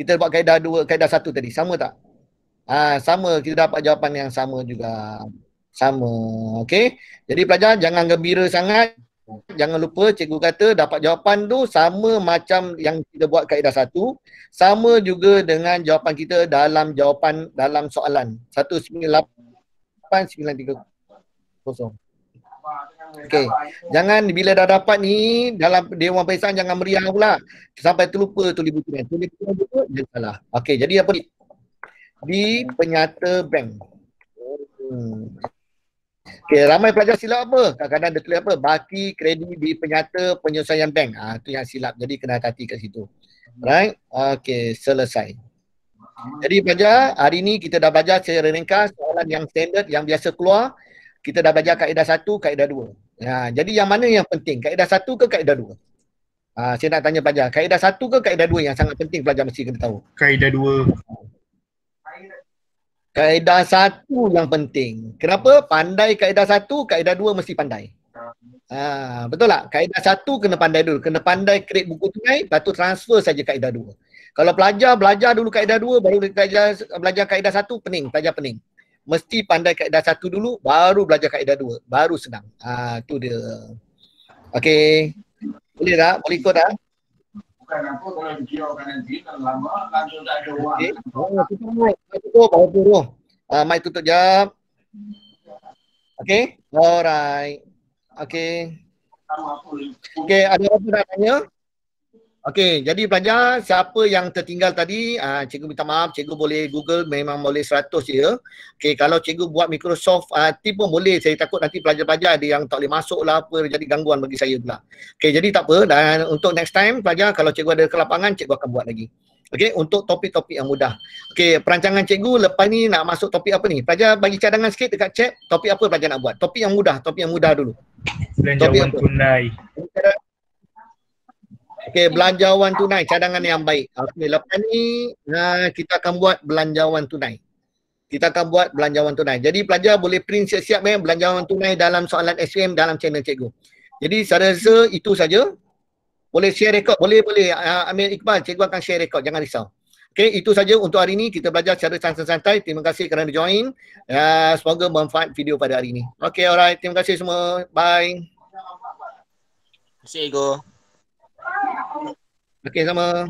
Speaker 1: kita buat kaedah dua, kaedah satu tadi. Sama tak? ha, sama kita dapat jawapan yang sama juga. Sama. Okey. Jadi pelajar jangan gembira sangat. Jangan lupa cikgu kata dapat jawapan tu sama macam yang kita buat kaedah satu. Sama juga dengan jawapan kita dalam jawapan dalam soalan. 198 9300. Okey. Jangan bila dah dapat ni dalam dewan perisan jangan meriah pula. Sampai terlupa tulis butiran. tu butiran juga dia salah. Okey, jadi apa ni? Di penyata bank. Hmm. Okey, ramai pelajar silap apa? Kadang-kadang dia tulis apa? Baki kredit di penyata penyelesaian bank. Ah, ha, tu yang silap. Jadi kena hati-hati kat situ. Right? Okey, selesai. Jadi pelajar, hari ini kita dah belajar secara ringkas soalan yang standard yang biasa keluar kita dah belajar kaedah satu, kaedah dua. Ha, jadi yang mana yang penting? Kaedah satu ke kaedah dua? Ha, saya nak tanya pelajar. Kaedah satu ke kaedah dua yang sangat penting pelajar mesti kena tahu? Kaedah dua. Kaedah satu yang penting. Kenapa? Pandai kaedah satu, kaedah dua mesti pandai. Ha, betul tak? Kaedah satu kena pandai dulu. Kena pandai create buku tunai, lepas tu transfer saja kaedah dua. Kalau pelajar belajar dulu kaedah dua, baru belajar, belajar kaedah satu, pening. Pelajar pening mesti pandai kaedah satu dulu baru belajar kaedah dua baru senang ha tu dia okey boleh tak boleh ikut tak bukan apa kalau dia nanti kalau lama kan tak ada okay. wang oh kita mai ah, tutup baru uh, mai tutup jam. Okay. alright Okay. Okay, ada apa nak tanya? Okey, jadi pelajar siapa yang tertinggal tadi, uh, cikgu minta maaf, cikgu boleh Google memang boleh 100 je. Okey, kalau cikgu buat Microsoft uh, ah, team pun boleh. Saya takut nanti pelajar-pelajar ada yang tak boleh masuk lah apa jadi gangguan bagi saya pula. Okey, jadi tak apa dan untuk next time pelajar kalau cikgu ada ke lapangan, cikgu akan buat lagi. Okey, untuk topik-topik yang mudah. Okey, perancangan cikgu lepas ni nak masuk topik apa ni? Pelajar bagi cadangan sikit dekat chat, topik apa pelajar nak buat? Topik yang mudah, topik yang mudah dulu. Belanjawan tunai. Apa? Okay belanjawan tunai cadangan yang baik. Okey, lepas ni uh, kita akan buat belanjawan tunai. Kita akan buat belanjawan tunai. Jadi pelajar boleh print siap-siap eh, belanjawan tunai dalam soalan SPM dalam channel cikgu. Jadi saya rasa itu saja. Boleh share rekod, boleh boleh uh, Amir Iqbal, cikgu akan share rekod, jangan risau. Okay itu saja untuk hari ini kita belajar secara santai-santai. Terima kasih kerana join. Uh, semoga bermanfaat video pada hari ini. Okay alright. Terima kasih semua. Bye. Terima kasih, Igor. Okey sama.